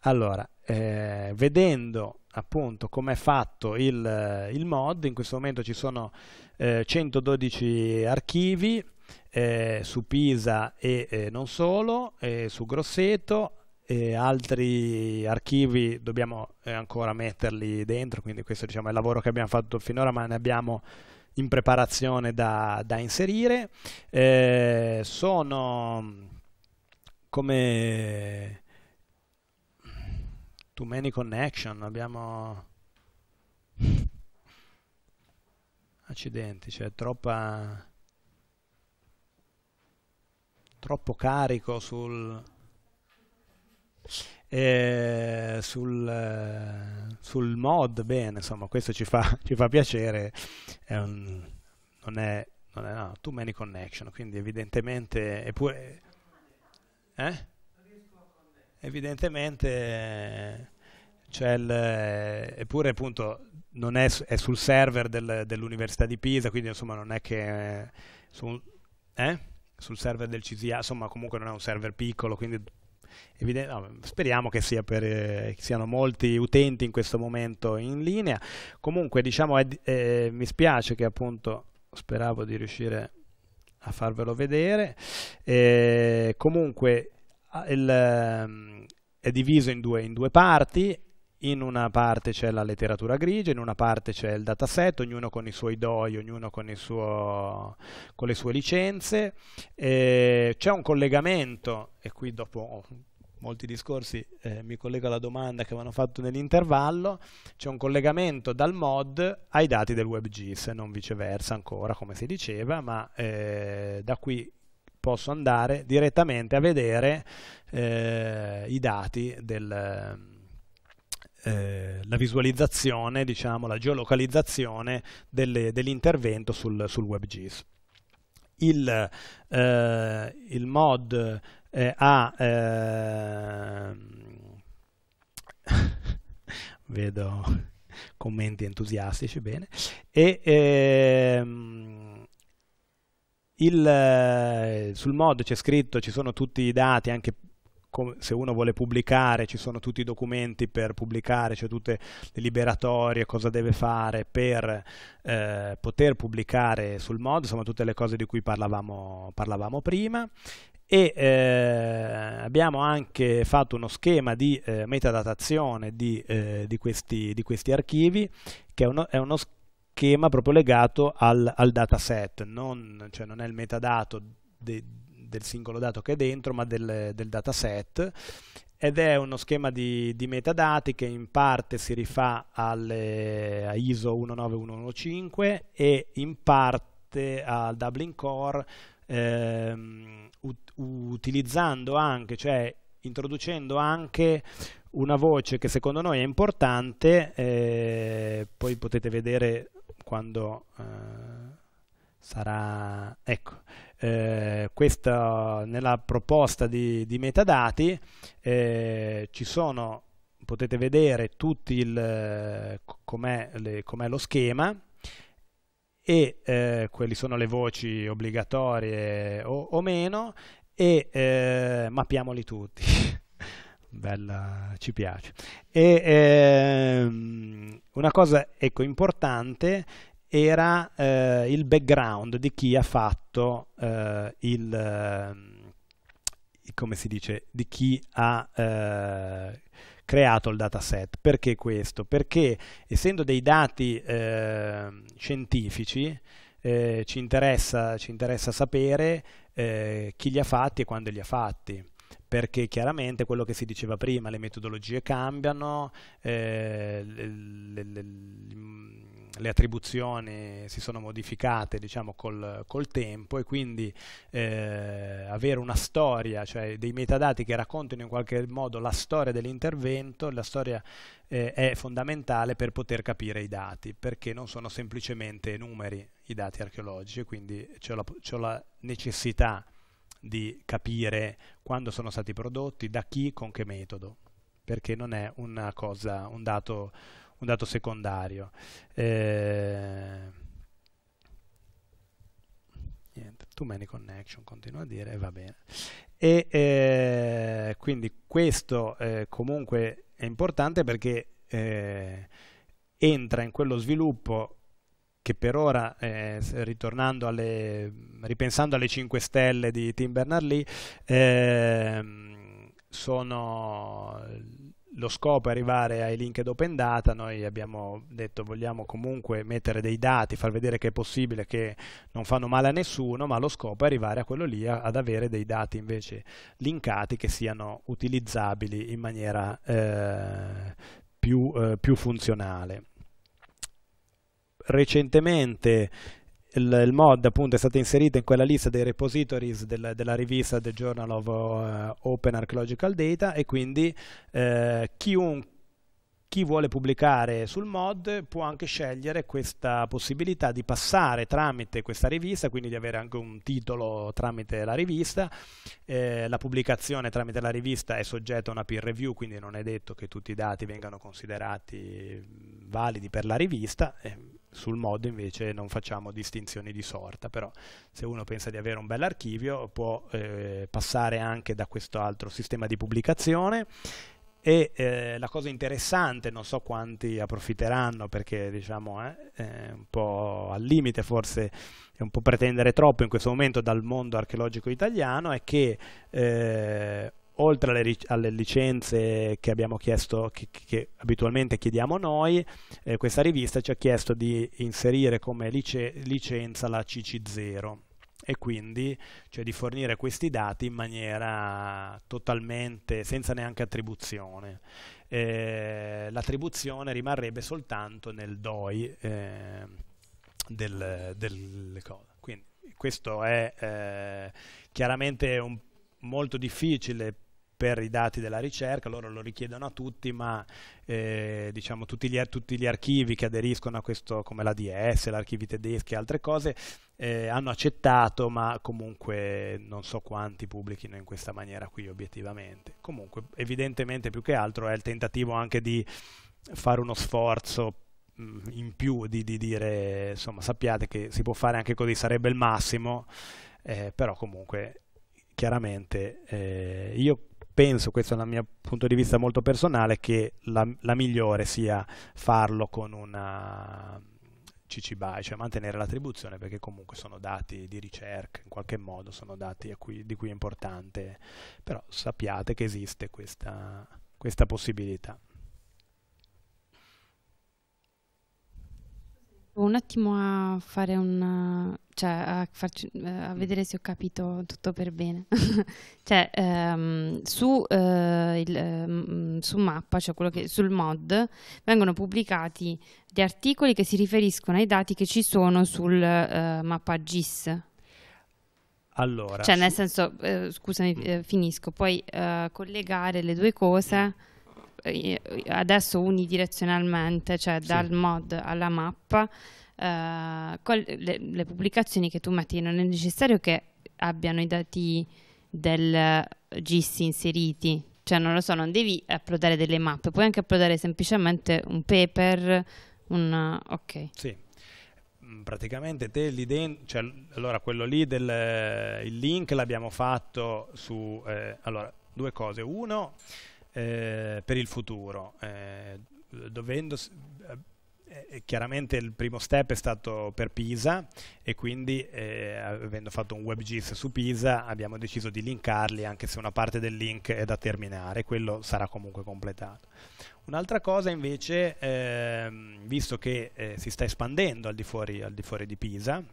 Speaker 1: Allora, eh, vedendo appunto come è fatto il, eh, il, mod, in questo momento ci sono eh, 112 archivi eh, su Pisa e eh, non solo, su Grosseto, e altri archivi dobbiamo eh, ancora metterli dentro, quindi questo diciamo, è il lavoro che abbiamo fatto finora, ma ne abbiamo in preparazione da, da inserire. Eh, sono come Too Many Connection, abbiamo... Accidenti, c'è cioè troppa... troppo carico sul eh, sul, sul, mod, bene, insomma, questo ci fa, ci fa piacere. È un, non è, non è no, too many connection, quindi evidentemente... Eppure, eh? Evidentemente c'è il... eppure appunto non è, è sul server del, dell'Università di Pisa, quindi insomma non è che... Eh, Su, eh? Sul server del CSIA, insomma comunque non è un server piccolo, quindi evidente, no, speriamo che, sia per, eh, siano molti utenti in questo momento in linea. Comunque diciamo, è, eh, mi spiace che appunto speravo di riuscire a farvelo vedere. Eh, comunque il, ehm, è diviso in due, in due parti in una parte c'è la letteratura grigia, in una parte c'è il dataset, ognuno con i suoi DOI, ognuno con, suo, con le sue licenze. Eh, c'è un collegamento, e qui dopo molti discorsi eh, mi collego alla domanda che avevano fatto nell'intervallo, c'è un collegamento dal mod ai dati del WebGIS, non viceversa ancora come si diceva, ma eh, da qui posso andare direttamente a vedere eh, i dati del eh, la visualizzazione, diciamo, la geolocalizzazione delle, dell'intervento sul, sul WebGIS. Il, eh, il mod eh, ha... Ehm, vedo commenti entusiastici, bene. E, ehm, il, sul mod c'è scritto, ci sono tutti i dati anche se uno vuole pubblicare ci sono tutti i documenti per pubblicare, cioè tutte le liberatorie, cosa deve fare per eh, poter pubblicare sul mod, insomma tutte le cose di cui parlavamo, parlavamo prima e eh, abbiamo anche fatto uno schema di eh, metadatazione di, eh, di, questi, di, questi, archivi che è uno, è uno schema proprio legato al, al dataset, non, cioè non è il metadato de, del singolo dato che è dentro, ma del, del dataset ed è uno schema di, di, metadati che in parte si rifà alle, a ISO 19115 e in parte al Dublin Core ehm, ut utilizzando anche, cioè introducendo anche una voce che secondo noi è importante, eh, poi potete vedere quando eh, sarà... ecco eh, questa, nella proposta di, di metadati eh, ci sono, potete vedere tutti com'è, le, lo schema e eh, quelle sono le voci obbligatorie o, o meno e eh, mappiamoli tutti. Bella, ci piace. E, ehm, una cosa ecco, importante era eh, il background di chi ha fatto eh, il ehm, come si dice di chi ha eh, creato il dataset perché questo perché essendo dei dati ehm, scientifici eh, ci interessa, ci interessa sapere eh, chi li ha fatti e quando li ha fatti perché chiaramente quello che si diceva prima, le metodologie cambiano, eh, le, le, mm, le, attribuzioni si sono modificate diciamo, col, col tempo e quindi eh, avere una storia, cioè dei metadati che raccontino in qualche modo la storia dell'intervento, la storia eh, è fondamentale per poter capire i dati, perché non sono semplicemente numeri i dati archeologici, quindi c'è la, la necessità di capire quando sono stati prodotti, da chi, con che metodo, perché non è una cosa, un dato, un dato secondario. Eh, niente, too many connection, continua a dire, va bene. E eh, quindi questo eh, comunque è importante perché eh, entra in quello sviluppo che per ora, eh, ritornando alle, ripensando alle 5 stelle di Tim Bernard-Lee, eh, sono lo scopo è arrivare ai linked open data, noi abbiamo detto vogliamo comunque mettere dei dati, far vedere che è possibile, che non fanno male a nessuno, ma lo scopo è arrivare a quello lì, ad avere dei dati invece linkati che siano utilizzabili in maniera eh, più, eh, più funzionale recentemente il, il, mod appunto è stato inserito in quella lista dei repositories del, della rivista The Journal of uh, Open Archaeological Data e quindi eh, chiunque chi vuole pubblicare sul mod può anche scegliere questa possibilità di passare tramite questa rivista, quindi di avere anche un titolo tramite la rivista. Eh, la pubblicazione tramite la rivista è soggetta a una peer review, quindi non è detto che tutti i dati vengano considerati validi per la rivista. Eh, sul mod invece non facciamo distinzioni di sorta, però se uno pensa di avere un bel archivio può eh, passare anche da questo altro sistema di pubblicazione e eh, la cosa interessante, non so quanti approfitteranno perché diciamo eh, è un po' al limite forse è un po' pretendere troppo in questo momento dal mondo archeologico italiano, è che eh, oltre alle, alle, licenze che abbiamo chiesto, che, che abitualmente chiediamo noi, eh, questa rivista ci ha chiesto di inserire come lice, licenza la CC0 e quindi cioè di fornire questi dati in maniera totalmente senza neanche attribuzione. Eh, l'attribuzione rimarrebbe soltanto nel DOI eh, del, del Quindi questo è eh, chiaramente un molto difficile per i dati della ricerca, loro lo richiedono a tutti, ma eh, diciamo, tutti, gli, tutti, gli, archivi che aderiscono a questo, come l'ADS, l'archivi tedeschi e altre cose, eh, hanno accettato, ma comunque non so quanti pubblichino in questa maniera qui obiettivamente. Comunque, evidentemente più che altro è il tentativo anche di fare uno sforzo mh, mm, in più di, di dire insomma sappiate che si può fare anche così sarebbe il massimo eh, però comunque chiaramente eh, io penso, questo è un mio punto di vista molto personale, che la, la migliore sia farlo con una CC BY, cioè mantenere l'attribuzione perché comunque sono dati di ricerca, in qualche modo sono dati cui, di cui è importante, però sappiate che esiste questa, questa possibilità.
Speaker 3: Un attimo a fare un cioè a, farci, eh, a mm. vedere se ho capito tutto per bene. cioè, ehm, su, eh, il, ehm, mm, su mappa, cioè quello che, sul mod, vengono pubblicati gli articoli che si riferiscono ai dati che ci sono sul eh, mappa GIS. Allora, cioè, nel senso, eh, scusami, mm. eh, finisco, puoi eh, collegare le due cose adesso unidirezionalmente, cioè sì. dal mod alla mappa, eh, le, le, pubblicazioni che tu metti non è necessario che abbiano i dati del GIS inseriti, cioè non lo so, non devi approdare delle mappe, puoi anche approdare semplicemente un paper, un... ok. Sì
Speaker 1: mm, praticamente te lì cioè, allora quello lì del link l'abbiamo fatto su, eh, allora, due cose. Uno, eh, per il futuro. Eh, dovendo, eh, eh, chiaramente il primo step è stato per Pisa e quindi eh, avendo fatto un WebGIS su Pisa abbiamo deciso di linkarli anche se una parte del link è da terminare, quello sarà comunque completato. Un'altra cosa invece, ehm, visto che eh, si sta espandendo al di fuori, al di, fuori di, Pisa,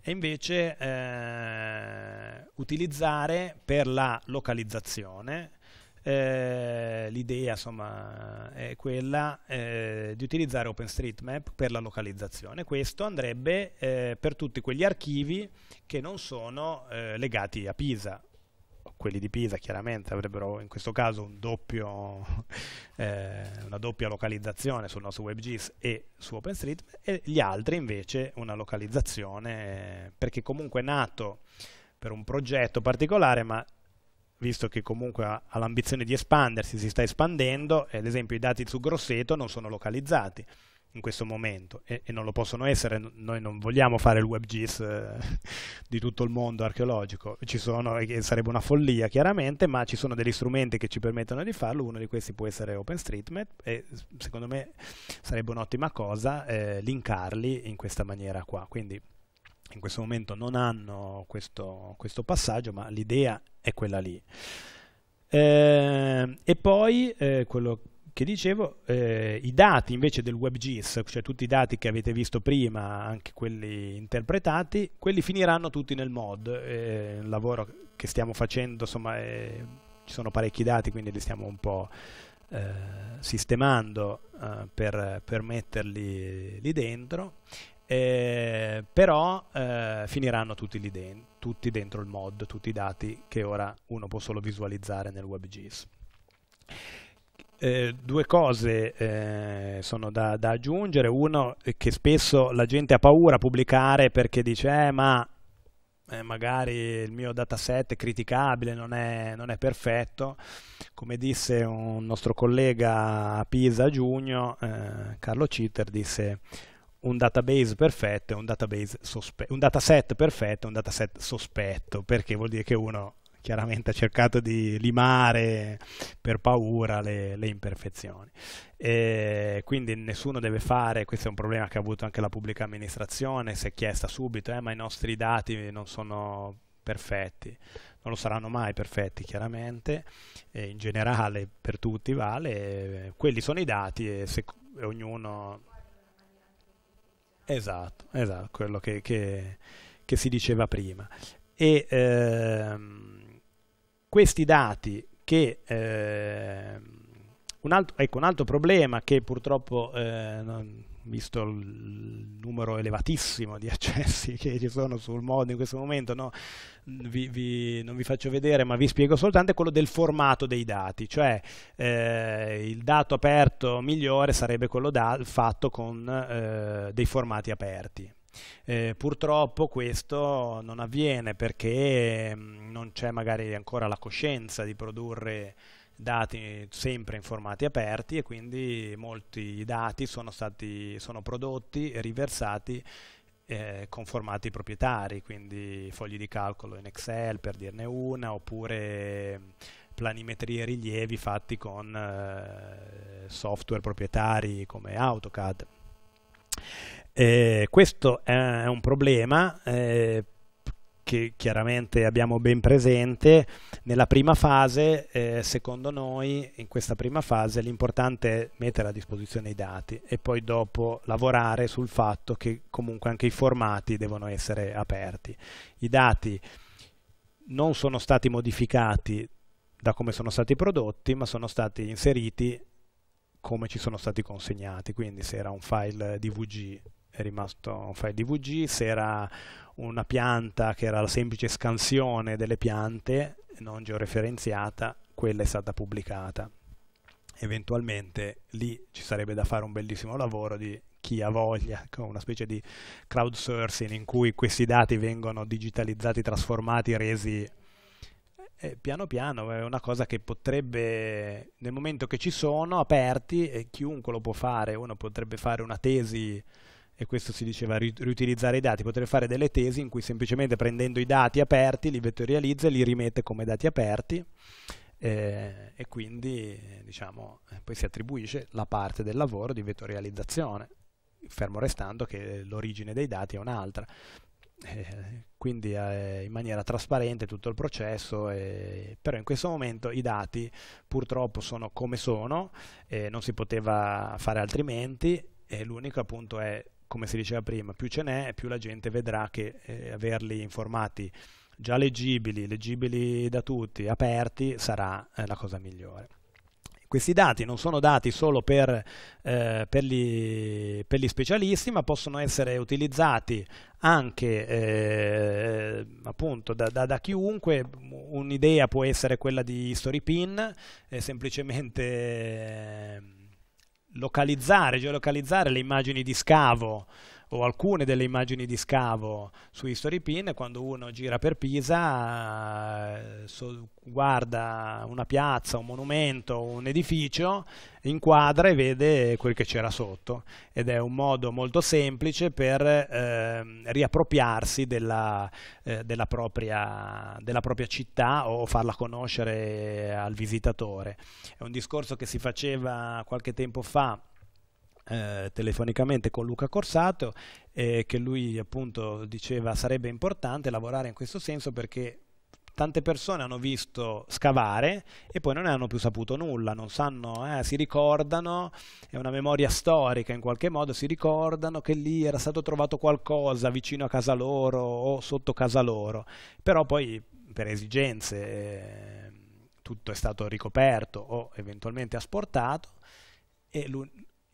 Speaker 1: è invece eh, utilizzare per la localizzazione eh, l'idea insomma è quella eh, di utilizzare OpenStreetMap per la localizzazione. Questo andrebbe eh, per tutti quegli archivi che non sono eh, legati a Pisa. Quelli di Pisa chiaramente avrebbero in questo caso un doppio, eh, una doppia localizzazione sul nostro WebGIS e su OpenStreetMap e gli altri invece una localizzazione perché comunque è nato per un progetto particolare ma visto che comunque ha, l'ambizione di espandersi, si sta espandendo, eh, ad esempio i dati su Grosseto non sono localizzati in questo momento e, e, non lo possono essere, noi non vogliamo fare il WebGIS eh, di tutto il mondo archeologico, ci sono, eh, sarebbe una follia chiaramente, ma ci sono degli strumenti che ci permettono di farlo, uno di questi può essere OpenStreetMap e secondo me sarebbe un'ottima cosa eh, linkarli in questa maniera qua, quindi in questo momento non hanno questo, questo passaggio, ma l'idea è quella lì. Eh, e poi eh, quello che dicevo, eh, i dati invece del WebGIS, cioè tutti i dati che avete visto prima, anche quelli interpretati, quelli finiranno tutti nel mod. Eh, il lavoro che stiamo facendo, insomma, eh, ci sono parecchi dati, quindi li stiamo un po' eh, sistemando eh, per, per metterli lì dentro eh, però eh, finiranno tutti, lì den- tutti dentro il mod, tutti i dati che ora uno può solo visualizzare nel WebGIS. Eh, due cose eh, sono da, da, aggiungere. Uno è eh, che spesso la gente ha paura a pubblicare perché dice eh, ma eh, magari il mio dataset è criticabile, non è, non è, perfetto. Come disse un nostro collega a Pisa a giugno, eh, Carlo Citer disse un database perfetto e un, un, dataset perfetto e un dataset sospetto, perché vuol dire che uno chiaramente ha cercato di limare per paura le, le imperfezioni. E quindi nessuno deve fare, questo è un problema che ha avuto anche la pubblica amministrazione, si è chiesta subito, eh, ma i nostri dati non sono perfetti non lo saranno mai perfetti chiaramente, eh, in generale per tutti vale, quelli sono i dati e se ognuno Esatto, esatto, quello che, che, che si diceva prima. E ehm, questi dati che... Ehm, un altro, ecco, un altro problema che purtroppo eh, non, visto il numero elevatissimo di accessi che ci sono sul mod in questo momento, no? vi, vi, non vi faccio vedere, ma vi spiego soltanto quello del formato dei dati, cioè eh, il dato aperto migliore sarebbe quello da, fatto con eh, dei formati aperti. Eh, purtroppo questo non avviene perché mm, non c'è magari ancora la coscienza di produrre dati sempre in formati aperti e quindi molti dati sono, stati, sono prodotti e riversati eh, con formati proprietari, quindi fogli di calcolo in Excel per dirne una, oppure ehm, planimetrie e rilievi fatti con eh, software proprietari come AutoCAD. Eh, questo è un problema eh, che chiaramente abbiamo ben presente, nella prima fase, eh, secondo noi, in questa prima fase l'importante è mettere a disposizione i dati e poi dopo lavorare sul fatto che comunque anche i formati devono essere aperti. I dati non sono stati modificati da come sono stati prodotti, ma sono stati inseriti come ci sono stati consegnati, quindi se era un file DVG è rimasto un file DVG, se era una pianta che era la semplice scansione delle piante non georeferenziata, quella è stata pubblicata. Eventualmente lì ci sarebbe da fare un bellissimo lavoro di chi ha voglia, con una specie di crowdsourcing in cui questi dati vengono digitalizzati, trasformati, resi eh, piano piano, è una cosa che potrebbe, nel momento che ci sono, aperti, e chiunque lo può fare, uno potrebbe fare una tesi e questo si diceva ri- riutilizzare i dati, poter fare delle tesi in cui semplicemente prendendo i dati aperti li vettorializza e li rimette come dati aperti eh, e quindi diciamo, eh, poi si attribuisce la parte del lavoro di vettorializzazione, fermo restando che l'origine dei dati è un'altra. Eh, quindi eh, in maniera trasparente tutto il processo, eh, però in questo momento i dati purtroppo sono come sono, eh, non si poteva fare altrimenti e l'unico appunto è come si diceva prima, più ce n'è, più la gente vedrà che eh, averli in formati già leggibili, leggibili da tutti, aperti, sarà eh, la cosa migliore. Questi dati non sono dati solo per, eh, per, gli, per gli, specialisti, ma possono essere utilizzati anche eh, appunto da, da, da chiunque. Un'idea può essere quella di Story Pin, eh, semplicemente eh, localizzare, geolocalizzare le immagini di scavo o alcune delle immagini di scavo su History Pin, quando uno gira per Pisa, eh, so, guarda una piazza, un monumento, un edificio, inquadra e vede quel che c'era sotto ed è un modo molto semplice per eh, riappropriarsi della, eh, della, propria, della propria città o farla conoscere al visitatore. È un discorso che si faceva qualche tempo fa eh, telefonicamente con Luca Corsato eh, che lui appunto diceva sarebbe importante lavorare in questo senso perché tante persone hanno visto scavare e poi non ne hanno più saputo nulla, non sanno, eh, si ricordano, è una memoria storica in qualche modo, si ricordano che lì era stato trovato qualcosa vicino a casa loro o sotto casa loro, però poi per esigenze eh, tutto è stato ricoperto o eventualmente asportato e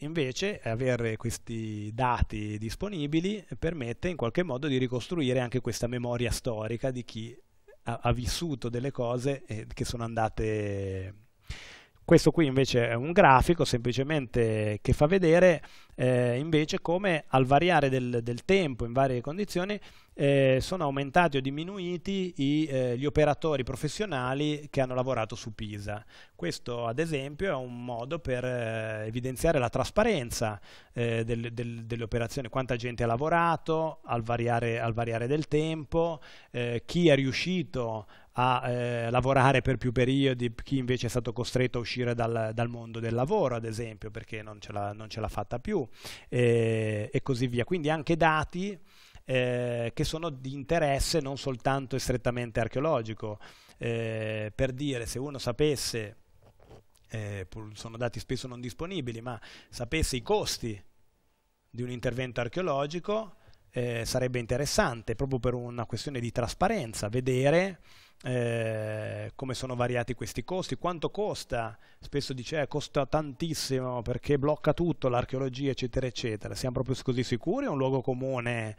Speaker 1: Invece avere questi dati disponibili permette in qualche modo di ricostruire anche questa memoria storica di chi ha, ha vissuto delle cose eh, che sono andate questo qui invece è un grafico semplicemente che fa vedere eh, invece come al variare del, del tempo in varie condizioni eh, sono aumentati o diminuiti i, eh, gli operatori professionali che hanno lavorato su Pisa. Questo ad esempio è un modo per eh, evidenziare la trasparenza eh, del, del, delle operazioni, quanta gente ha lavorato al variare, al variare del tempo, eh, chi è riuscito a eh, lavorare per più periodi, chi invece è stato costretto a uscire dal, dal mondo del lavoro, ad esempio, perché non ce l'ha, fatta più, eh, e così via. Quindi anche dati eh, che sono di interesse non soltanto e strettamente archeologico. Eh, per dire, se uno sapesse, eh, sono dati spesso non disponibili, ma sapesse i costi di un intervento archeologico, eh, sarebbe interessante proprio per una questione di trasparenza vedere eh, come sono variati questi costi, quanto costa, spesso dice eh, costa tantissimo perché blocca tutto, l'archeologia eccetera eccetera, siamo proprio così sicuri? È un luogo comune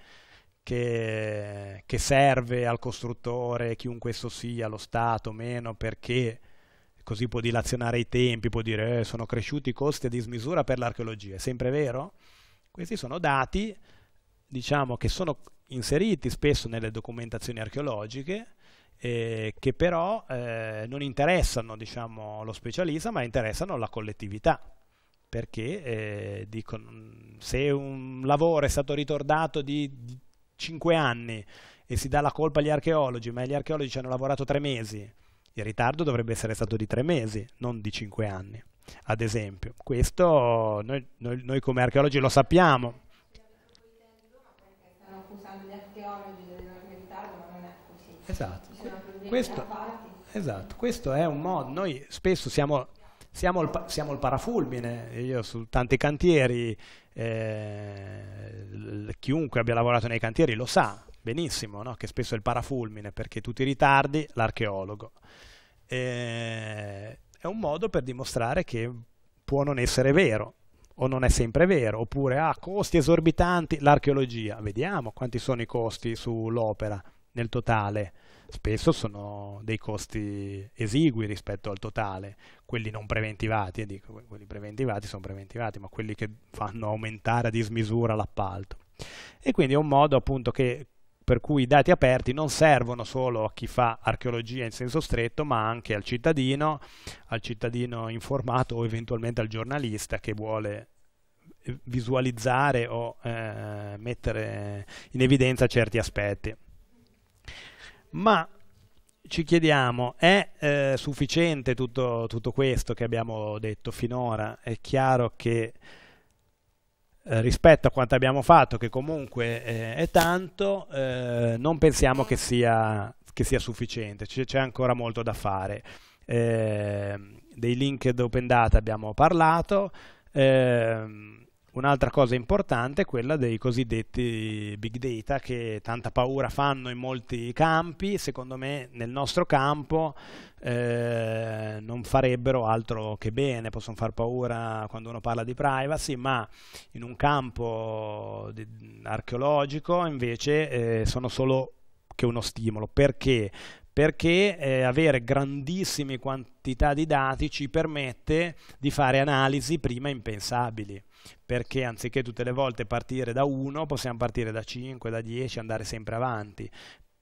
Speaker 1: che, che serve al costruttore, chiunque esso sia, lo Stato meno, perché così può dilazionare i tempi, può dire eh, sono cresciuti i costi a dismisura per l'archeologia, è sempre vero? Questi sono dati diciamo, che sono inseriti spesso nelle documentazioni archeologiche eh, che però eh, non interessano diciamo, lo specialista, ma interessano la collettività. Perché eh, dicono, se un lavoro è stato ritordato di 5 anni e si dà la colpa agli archeologi, ma gli archeologi ci hanno lavorato 3 mesi, il ritardo dovrebbe essere stato di 3 mesi, non di 5 anni, ad esempio. Questo noi, noi, noi come archeologi lo sappiamo, Esatto questo, esatto, questo è un modo, noi spesso siamo, siamo, il, siamo il parafulmine, io su tanti cantieri, eh, chiunque abbia lavorato nei cantieri lo sa benissimo, no? che spesso è il parafulmine, perché tu ti ritardi, l'archeologo. Eh, è un modo per dimostrare che può non essere vero, o non è sempre vero, oppure ha ah, costi esorbitanti, l'archeologia, vediamo quanti sono i costi sull'opera nel totale spesso sono dei costi esigui rispetto al totale, quelli non preventivati, e dico quelli preventivati sono preventivati, ma quelli che fanno aumentare a dismisura l'appalto. E quindi è un modo appunto che, per cui i dati aperti non servono solo a chi fa archeologia in senso stretto, ma anche al cittadino, al cittadino informato o eventualmente al giornalista che vuole eh, visualizzare o eh, mettere in evidenza certi aspetti ma ci chiediamo, è eh, sufficiente tutto, tutto, questo che abbiamo detto finora? È chiaro che eh, rispetto a quanto abbiamo fatto, che comunque eh, è tanto, eh, non pensiamo che sia, che sia sufficiente, c'è ancora molto da fare. Eh, dei link open data abbiamo parlato. Ehm, Un'altra cosa importante è quella dei cosiddetti big data che tanta paura fanno in molti campi, secondo me nel nostro campo eh, non farebbero altro che bene, possono far paura quando uno parla di privacy, ma in un campo di, archeologico invece eh, sono solo che uno stimolo. Perché? perché eh, avere grandissime quantità di dati ci permette di fare analisi prima impensabili perché anziché tutte le volte partire da 1 possiamo partire da 5, da 10, andare sempre avanti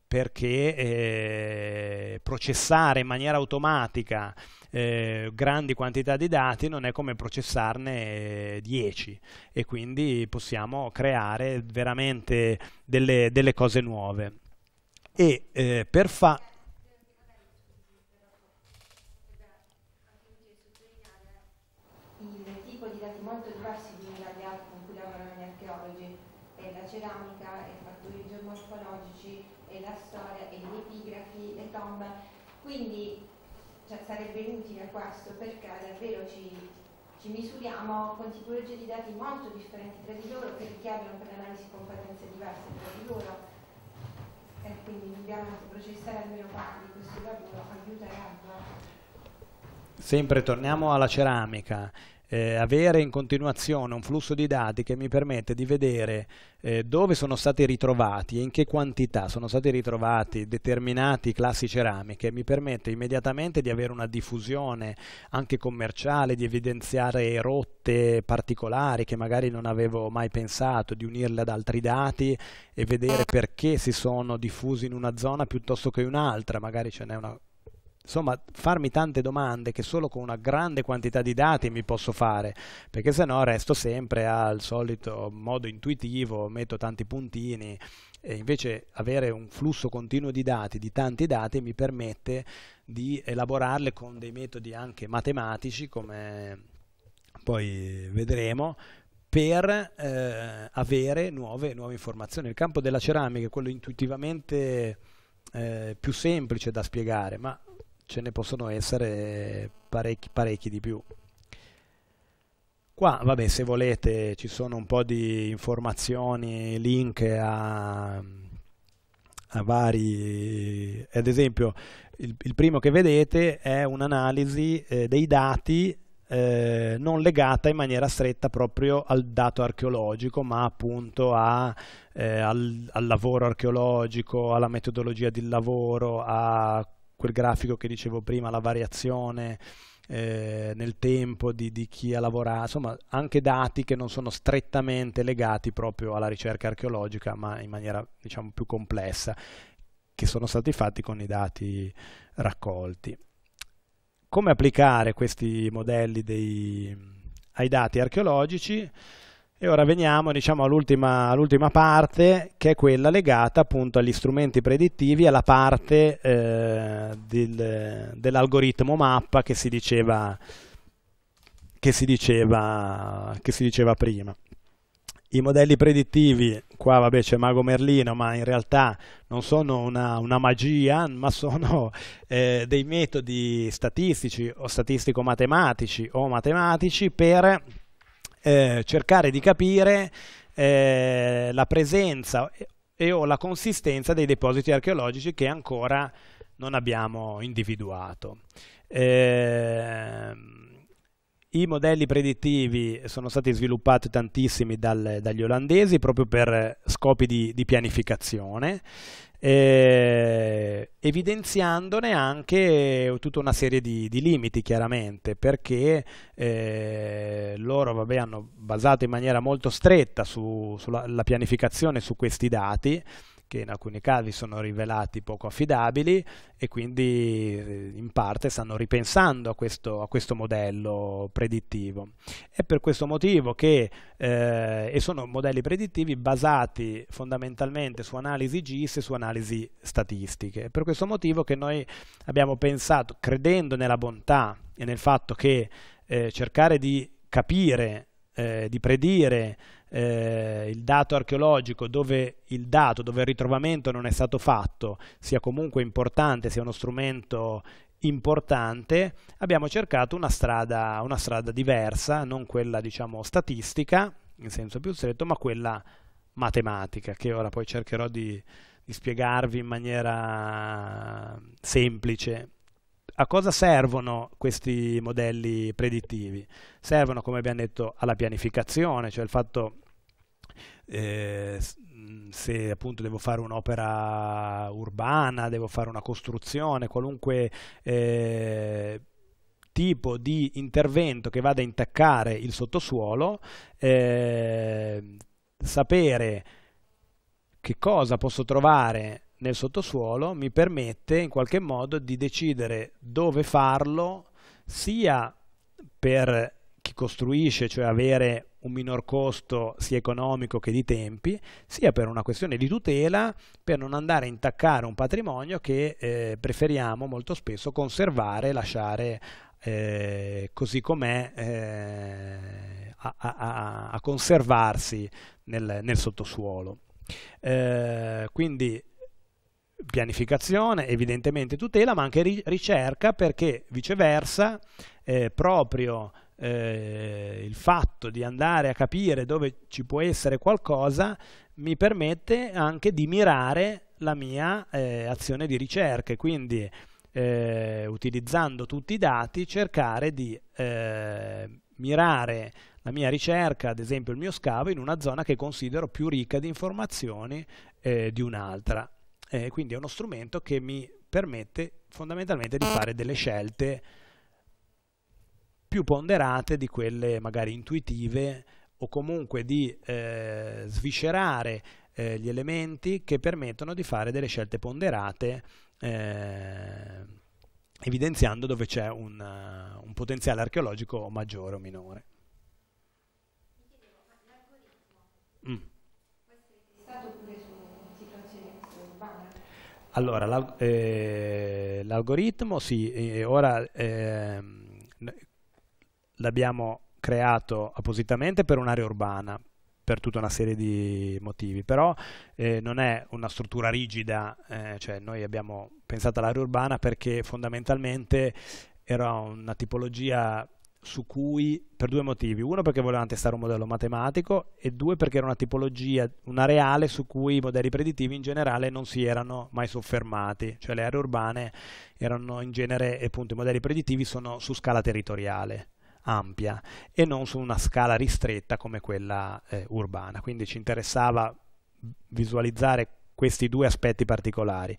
Speaker 1: perché eh, processare in maniera automatica eh, grandi quantità di dati non è come processarne 10 e quindi possiamo creare veramente delle, delle cose nuove. E eh, per fare
Speaker 2: questo perché davvero ci, ci misuriamo con tipologie di dati molto differenti tra di loro che richiedono per l'analisi competenze diverse tra di loro e quindi dobbiamo processare almeno parte di questo lavoro
Speaker 1: aiuterebbe sempre torniamo alla ceramica eh, avere in continuazione un flusso di dati che mi permette di vedere eh, dove sono stati ritrovati e in che quantità sono stati ritrovati determinati classi ceramiche, mi permette immediatamente di avere una diffusione anche commerciale, di evidenziare rotte particolari che magari non avevo mai pensato, di unirle ad altri dati e vedere perché si sono diffusi in una zona piuttosto che in un'altra, magari ce n'è una insomma farmi tante domande che solo con una grande quantità di dati mi posso fare, perché se no resto sempre al solito modo intuitivo, metto tanti puntini e invece avere un flusso continuo di dati, di tanti dati, mi permette di elaborarle con dei metodi anche matematici, come poi vedremo, per eh, avere nuove, nuove, informazioni. Il campo della ceramica è quello intuitivamente eh, più semplice da spiegare, ma ce ne possono essere parecchi, parecchi di più. Qua, vabbè, se volete ci sono un po' di informazioni, link a, a vari... Ad esempio, il, il, primo che vedete è un'analisi eh, dei dati eh, non legata in maniera stretta proprio al dato archeologico, ma appunto a, eh, al, al lavoro archeologico, alla metodologia di lavoro, a quel grafico che dicevo prima, la variazione eh, nel tempo di, di, chi ha lavorato, insomma anche dati che non sono strettamente legati proprio alla ricerca archeologica, ma in maniera diciamo più complessa, che sono stati fatti con i dati raccolti. Come applicare questi modelli dei, ai dati archeologici? E ora veniamo diciamo, all'ultima, all parte che è quella legata appunto agli strumenti predittivi, alla parte eh, del, dell'algoritmo mappa che si, diceva, che, si diceva, che si diceva prima. I modelli predittivi, qua vabbè c'è Mago Merlino, ma in realtà non sono una, una magia, ma sono eh, dei metodi statistici o statistico-matematici o matematici per eh, cercare di capire eh, la presenza e, o la consistenza dei depositi archeologici che ancora non abbiamo individuato. Eh, i modelli predittivi sono stati sviluppati tantissimi dal, dagli olandesi proprio per scopi di, di pianificazione eh, evidenziandone anche tutta una serie di, di limiti chiaramente perché eh, loro vabbè, hanno basato in maniera molto stretta sulla su pianificazione su questi dati che in alcuni casi sono rivelati poco affidabili e quindi eh, in parte stanno ripensando a questo, a questo modello predittivo. È per questo motivo che eh, e sono modelli predittivi basati fondamentalmente su analisi GIS e su analisi statistiche. È per questo motivo che noi abbiamo pensato, credendo nella bontà e nel fatto che eh, cercare di capire, eh, di predire eh, il dato archeologico dove il dato, dove il ritrovamento non è stato fatto, sia comunque importante, sia uno strumento importante, abbiamo cercato una strada, una strada diversa, non quella diciamo statistica, in senso più stretto, ma quella matematica, che ora poi cercherò di, di spiegarvi in maniera semplice a cosa servono questi modelli predittivi? Servono, come abbiamo detto, alla pianificazione, cioè il fatto eh, se appunto devo fare un'opera urbana, devo fare una costruzione, qualunque eh, tipo di intervento che vada a intaccare il sottosuolo, eh, sapere che cosa posso trovare nel sottosuolo mi permette in qualche modo di decidere dove farlo sia per chi costruisce, cioè avere un minor costo sia economico che di tempi, sia per una questione di tutela, per non andare a intaccare un patrimonio che eh, preferiamo molto spesso conservare, lasciare eh, così com'è eh, a, a, a, conservarsi nel, nel sottosuolo. Eh, quindi pianificazione, evidentemente tutela, ma anche ricerca perché viceversa eh, proprio eh, il fatto di andare a capire dove ci può essere qualcosa mi permette anche di mirare la mia eh, azione di ricerca e quindi eh, utilizzando tutti i dati cercare di eh, mirare la mia ricerca, ad esempio il mio scavo, in una zona che considero più ricca di informazioni eh, di un'altra eh, quindi è uno strumento che mi permette fondamentalmente di fare delle scelte più ponderate di quelle magari intuitive o comunque di eh, sviscerare eh, gli elementi che permettono di fare delle scelte ponderate eh, evidenziando dove c'è un, uh, un, potenziale archeologico maggiore o minore. Mm. Allora, l'al- eh, l'algoritmo, sì, eh, ora eh, l'abbiamo creato appositamente per un'area urbana, per tutta una serie di motivi, però eh, non è una struttura rigida, eh, cioè noi abbiamo pensato all'area urbana perché fondamentalmente era una tipologia su cui per due motivi. Uno perché volevamo testare un modello matematico e due perché era una tipologia, un areale su cui i modelli predittivi in generale non si erano mai soffermati, cioè le aree urbane erano in genere, appunto i modelli predittivi sono su scala territoriale ampia e non su una scala ristretta come quella eh, urbana. Quindi ci interessava visualizzare questi due aspetti particolari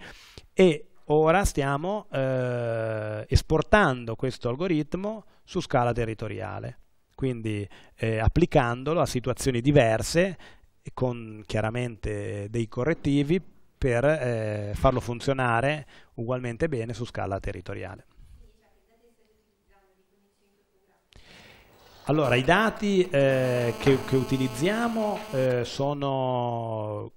Speaker 1: e ora stiamo eh, esportando questo algoritmo su scala territoriale, quindi eh, applicandolo a situazioni diverse con chiaramente dei correttivi per eh, farlo funzionare ugualmente bene su scala territoriale. Allora, i dati eh, che, che, utilizziamo eh, sono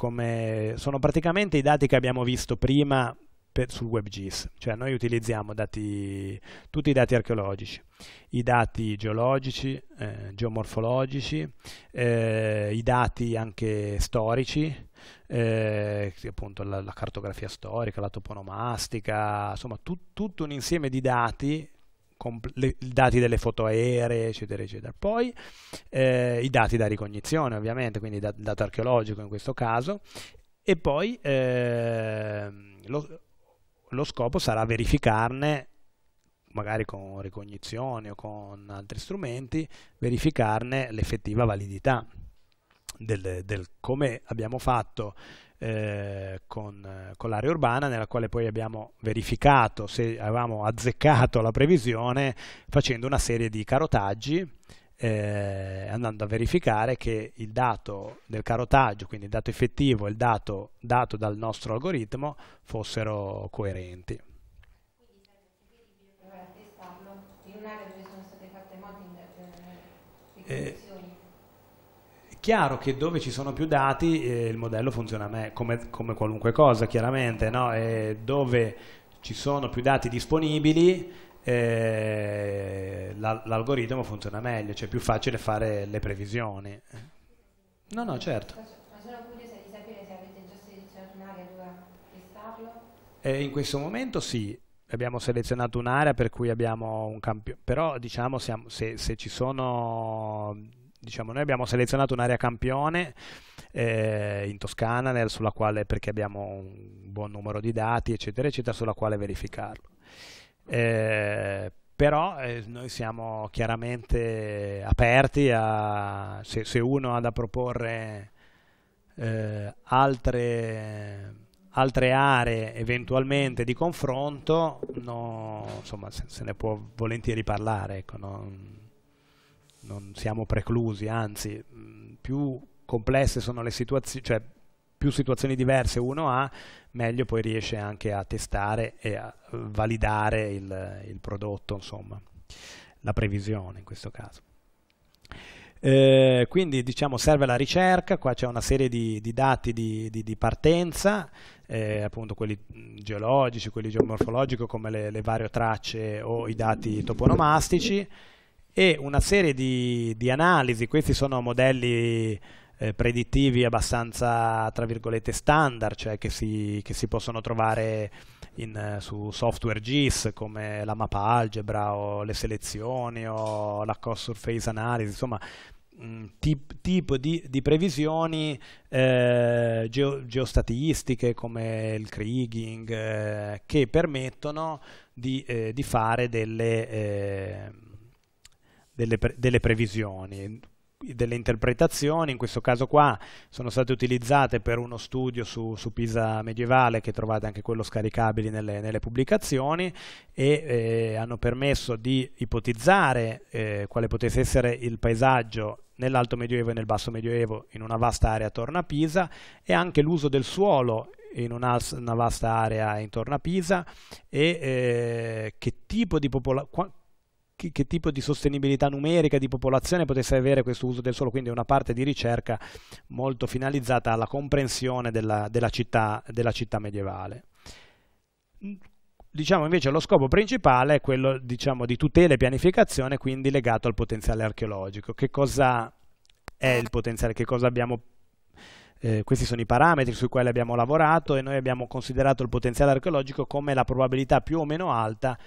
Speaker 1: come sono praticamente i dati che abbiamo visto prima per, sul WebGIS, cioè noi utilizziamo dati, tutti i dati archeologici, i dati geologici, eh, geomorfologici, eh, i dati anche storici, eh, appunto la, la, cartografia storica, la toponomastica, insomma tu, tutto un insieme di dati le, dati delle foto aeree, eccetera, eccetera. Poi eh, i dati da ricognizione, ovviamente, quindi da, dato archeologico in questo caso, e poi eh, lo, lo, scopo sarà verificarne, magari con ricognizione o con altri strumenti, verificarne l'effettiva validità del, del come abbiamo fatto eh, con, con l'area urbana nella quale poi abbiamo verificato se avevamo azzeccato la previsione facendo una serie di carotaggi eh, andando a verificare che il dato del carotaggio, quindi il dato effettivo e il dato dato dal nostro algoritmo fossero coerenti. Quindi, eh, Chiaro che dove ci sono più dati eh, il modello funziona me, come, come, qualunque cosa chiaramente, no? dove ci sono più dati disponibili eh, l'algoritmo funziona meglio, cioè è più facile fare le previsioni. No, no,
Speaker 2: certo. Ma sono curiosa di sapere se avete già
Speaker 1: selezionato un'area dove testarlo? Eh, in questo momento sì, abbiamo selezionato un'area per cui abbiamo un campione, però diciamo siamo, se, se ci sono diciamo, noi abbiamo selezionato un'area campione eh, in Toscana nel, sulla quale, perché abbiamo un buon numero di dati, eccetera, eccetera, sulla quale verificarlo. Eh, però eh, noi siamo chiaramente aperti a se, se uno ha da proporre eh, altre, altre, aree eventualmente di confronto, no, insomma, se, se, ne può volentieri parlare. Ecco, no? non siamo preclusi, anzi più complesse sono le situazioni, cioè più situazioni diverse uno ha, meglio poi riesce anche a testare e a eh, validare il, il prodotto, insomma, la previsione in questo caso. Eh, quindi diciamo serve la ricerca, qua c'è una serie di, di dati di, di, di partenza, eh, appunto quelli geologici, quelli geomorfologici come le, le varie tracce o i dati toponomastici e una serie di, di analisi, questi sono modelli eh, predittivi abbastanza tra virgolette standard, cioè che si, che si possono trovare in, su software GIS come la mappa algebra o le selezioni o la cost surface analysis, insomma mh, mm, tip, tipo di, di previsioni eh, geo, geostatistiche come il kriging eh, che permettono di, eh, di fare delle eh, delle, pre delle previsioni delle interpretazioni, in questo caso qua sono state utilizzate per uno studio su, su Pisa medievale che trovate anche quello scaricabile nelle, nelle pubblicazioni e eh, hanno permesso di ipotizzare eh, quale potesse essere il paesaggio nell'alto medioevo e nel basso medioevo in una vasta area attorno a Pisa e anche l'uso del suolo in una, una, vasta area intorno a Pisa e eh, che tipo di popolazione che, che, tipo di sostenibilità numerica di popolazione potesse avere questo uso del suolo, quindi una parte di ricerca molto finalizzata alla comprensione della, della, città, della città medievale diciamo invece lo scopo principale è quello diciamo, di tutela e pianificazione quindi legato al potenziale archeologico che cosa è il potenziale che cosa abbiamo eh, questi sono i parametri sui quali abbiamo lavorato e noi abbiamo considerato il potenziale archeologico come la probabilità più o meno alta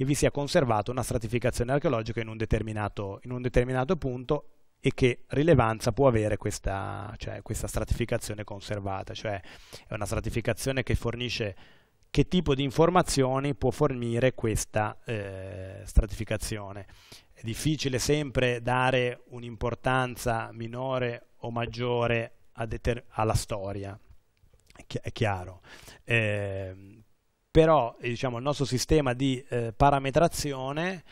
Speaker 1: che vi sia conservata una stratificazione archeologica in un determinato, in un determinato punto e che rilevanza può avere questa, cioè, questa, stratificazione conservata, cioè è una stratificazione che fornisce che tipo di informazioni può fornire questa eh, stratificazione. È difficile sempre dare un'importanza minore o maggiore alla storia, è chiaro. Eh, però eh, diciamo, il nostro sistema di eh, parametrazione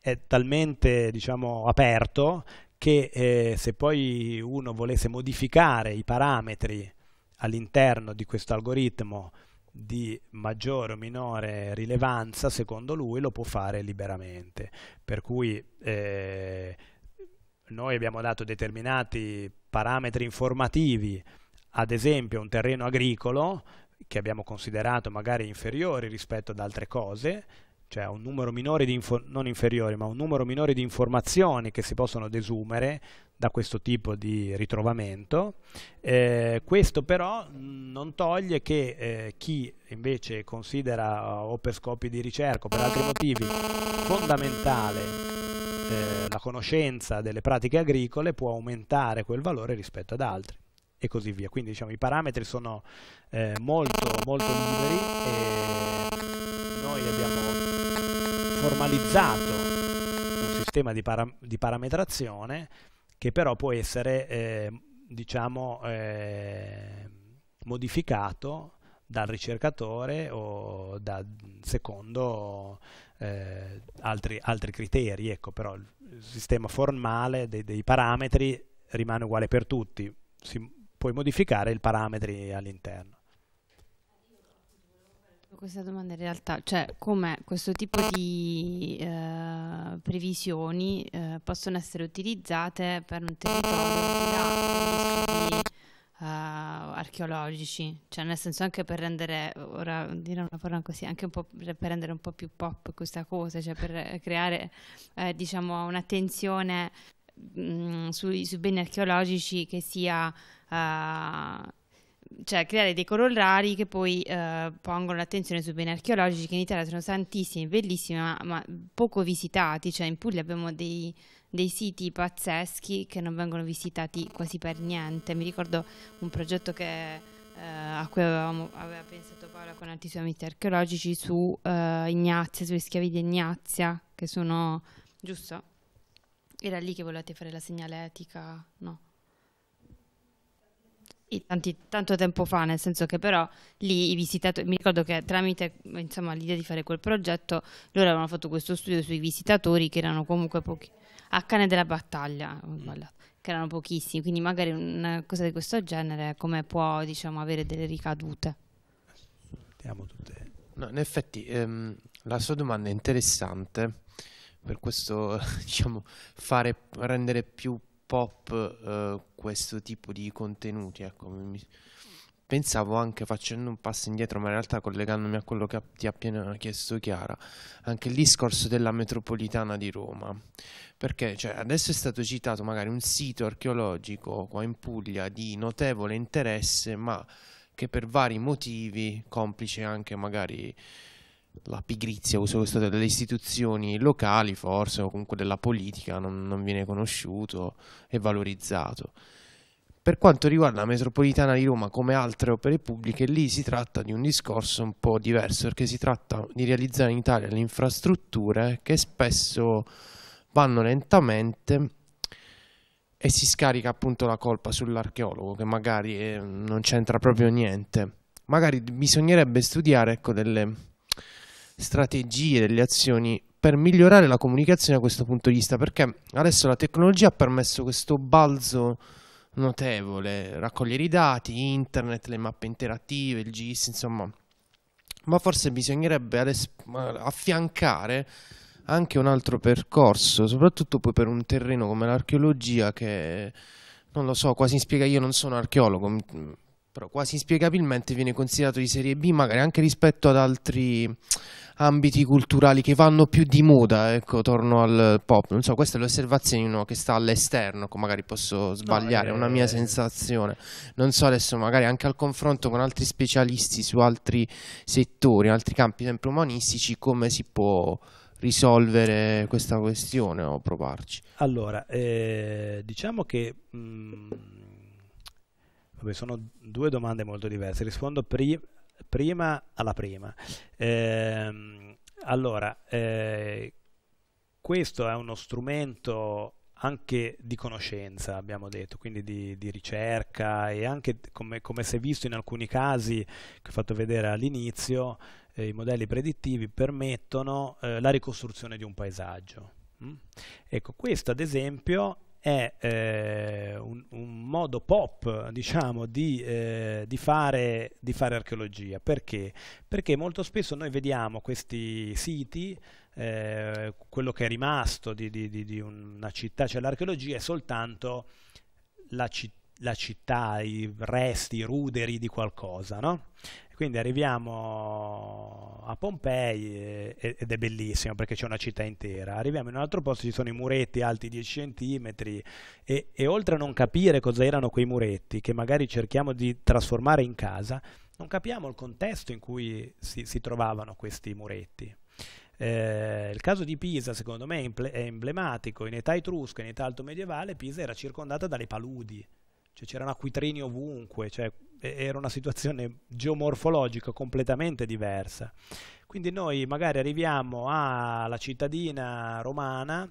Speaker 1: è talmente diciamo, aperto che eh, se poi uno volesse modificare i parametri all'interno di questo algoritmo di maggiore o minore rilevanza, secondo lui lo può fare liberamente. Per cui eh, noi abbiamo dato determinati parametri informativi, ad esempio un terreno agricolo, che abbiamo considerato magari inferiori rispetto ad altre cose, cioè un numero minore di, info- un numero minore di informazioni che si possono desumere da questo tipo di ritrovamento. Eh, questo però non toglie che eh, chi invece considera eh, o per scopi di ricerca o per altri motivi fondamentale eh, la conoscenza delle pratiche agricole può aumentare quel valore rispetto ad altri e così via. Quindi diciamo i parametri sono eh, molto molto liberi e noi abbiamo formalizzato un sistema di, para di parametrazione che però può essere eh, diciamo eh, modificato dal ricercatore o da, secondo eh, altri, altri, criteri, ecco, però il sistema formale dei, dei parametri rimane uguale per tutti, si puoi modificare i parametri all'interno.
Speaker 3: Questa domanda in realtà, cioè come questo tipo di eh, previsioni eh, possono essere utilizzate per un territorio che dà Uh, eh, archeologici, cioè nel senso anche per rendere, ora dire una parola così, anche un po' per rendere un po' più pop questa cosa, cioè per creare eh, diciamo un'attenzione mm, sui, sui, beni archeologici che sia uh, cioè creare dei corollari che poi uh, pongono l'attenzione sui beni archeologici che in Italia sono tantissimi, bellissimi, ma, ma poco visitati, cioè in Puglia abbiamo dei, dei siti pazzeschi che non vengono visitati quasi per niente. Mi ricordo un progetto che... Uh, a cui avevamo, aveva pensato Paola con altri suoi amici archeologici su uh, Ignazia, sulle schiavi di Ignazia, che sono giusto? Era lì che volevate fare la segnaletica, no? Tanti, tanto tempo fa, nel senso che però lì i visitatori, mi ricordo che tramite insomma, l'idea di fare quel progetto, loro avevano fatto questo studio sui visitatori che erano comunque pochi, a cane della battaglia, mm. che erano pochissimi, quindi magari una cosa di questo genere come può diciamo, avere delle ricadute.
Speaker 4: No, in effetti ehm, la sua domanda è interessante per questo diciamo, fare, rendere più pop eh, questo tipo di contenuti. Ecco. Pensavo anche facendo un passo indietro, ma in realtà collegandomi a quello che ti ha appena chiesto Chiara, anche il discorso della metropolitana di Roma. Perché cioè, adesso è stato citato magari un sito archeologico qua in Puglia di notevole interesse, ma che per vari motivi, complice anche magari la pigrizia, uso questo delle istituzioni locali forse o comunque della politica non, non, viene conosciuto e valorizzato. Per quanto riguarda la metropolitana di Roma come altre opere pubbliche, lì si tratta di un discorso un po' diverso perché si tratta di realizzare in Italia le infrastrutture che spesso vanno lentamente e si scarica appunto la colpa sull'archeologo che magari eh, non c'entra proprio niente. Magari bisognerebbe studiare ecco, delle strategie, delle azioni per migliorare la comunicazione da questo punto di vista, perché adesso la tecnologia ha permesso questo balzo notevole, raccogliere i dati, internet, le mappe interattive, il GIS, insomma, ma forse bisognerebbe affiancare anche un altro percorso, soprattutto poi per un terreno come l'archeologia che, non lo so, quasi in spiega io non sono archeologo, però quasi inspiegabilmente viene considerato di serie B, magari anche rispetto ad altri ambiti culturali che vanno più di moda, ecco, torno al pop. Non so, questa è l'osservazione uno che sta all'esterno, magari posso sbagliare, no, è una eh, mia eh, sensazione. Non so adesso, magari anche al confronto con altri specialisti su altri settori, altri campi sempre umanistici, come si può risolvere questa questione o provarci?
Speaker 1: Allora, eh, diciamo che mh, mm, sono due domande molto diverse. Rispondo prima prima alla prima. Eh, allora, eh, questo è uno strumento anche di conoscenza, abbiamo detto, quindi di, di ricerca e anche come, come, si è visto in alcuni casi che ho fatto vedere all'inizio, eh, i modelli predittivi permettono eh, la ricostruzione di un paesaggio. Mm? Ecco, questo ad esempio è eh, un, un, modo pop, diciamo, di, eh, di, fare, di, fare, archeologia. Perché? Perché molto spesso noi vediamo questi siti, eh, quello che è rimasto di, di una città, cioè l'archeologia è soltanto la città la città, i resti, i ruderi di qualcosa, no? Quindi arriviamo a Pompei ed è bellissimo perché c'è una città intera. Arriviamo in un altro posto, ci sono i muretti alti 10 cm e, e oltre a non capire cosa erano quei muretti, che magari cerchiamo di trasformare in casa, non capiamo il contesto in cui si, si trovavano questi muretti. Eh, il caso di Pisa, secondo me, è emblematico. In età etrusca, in età alto medievale, Pisa era circondata dalle paludi cioè c'erano acquitrini ovunque, cioè, era una situazione geomorfologica completamente diversa. Quindi noi magari arriviamo alla cittadina romana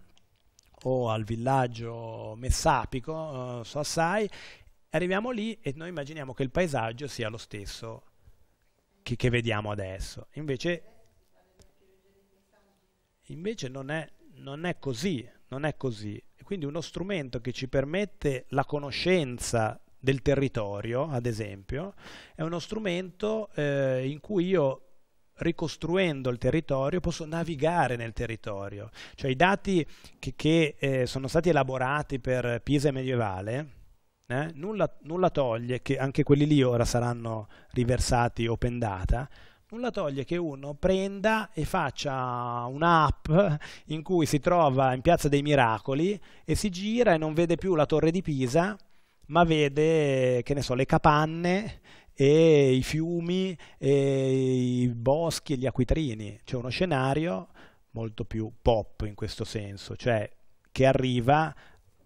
Speaker 1: o al villaggio messapico, eh, so assai, arriviamo lì e noi immaginiamo che il paesaggio sia lo stesso che, che vediamo adesso. Invece, invece non, è, non è così, non è così quindi uno strumento che ci permette la conoscenza del territorio, ad esempio, è uno strumento eh, in cui io ricostruendo il territorio posso navigare nel territorio. Cioè i dati che, che eh, sono stati elaborati per Pisa medievale, eh, nulla, nulla, toglie che anche quelli lì ora saranno riversati open data, nulla toglie che uno prenda e faccia un'app in cui si trova in Piazza dei Miracoli e si gira e non vede più la torre di Pisa, ma vede, che ne so, le capanne e i fiumi e i boschi e gli acquitrini. C'è uno scenario molto più pop in questo senso, cioè che arriva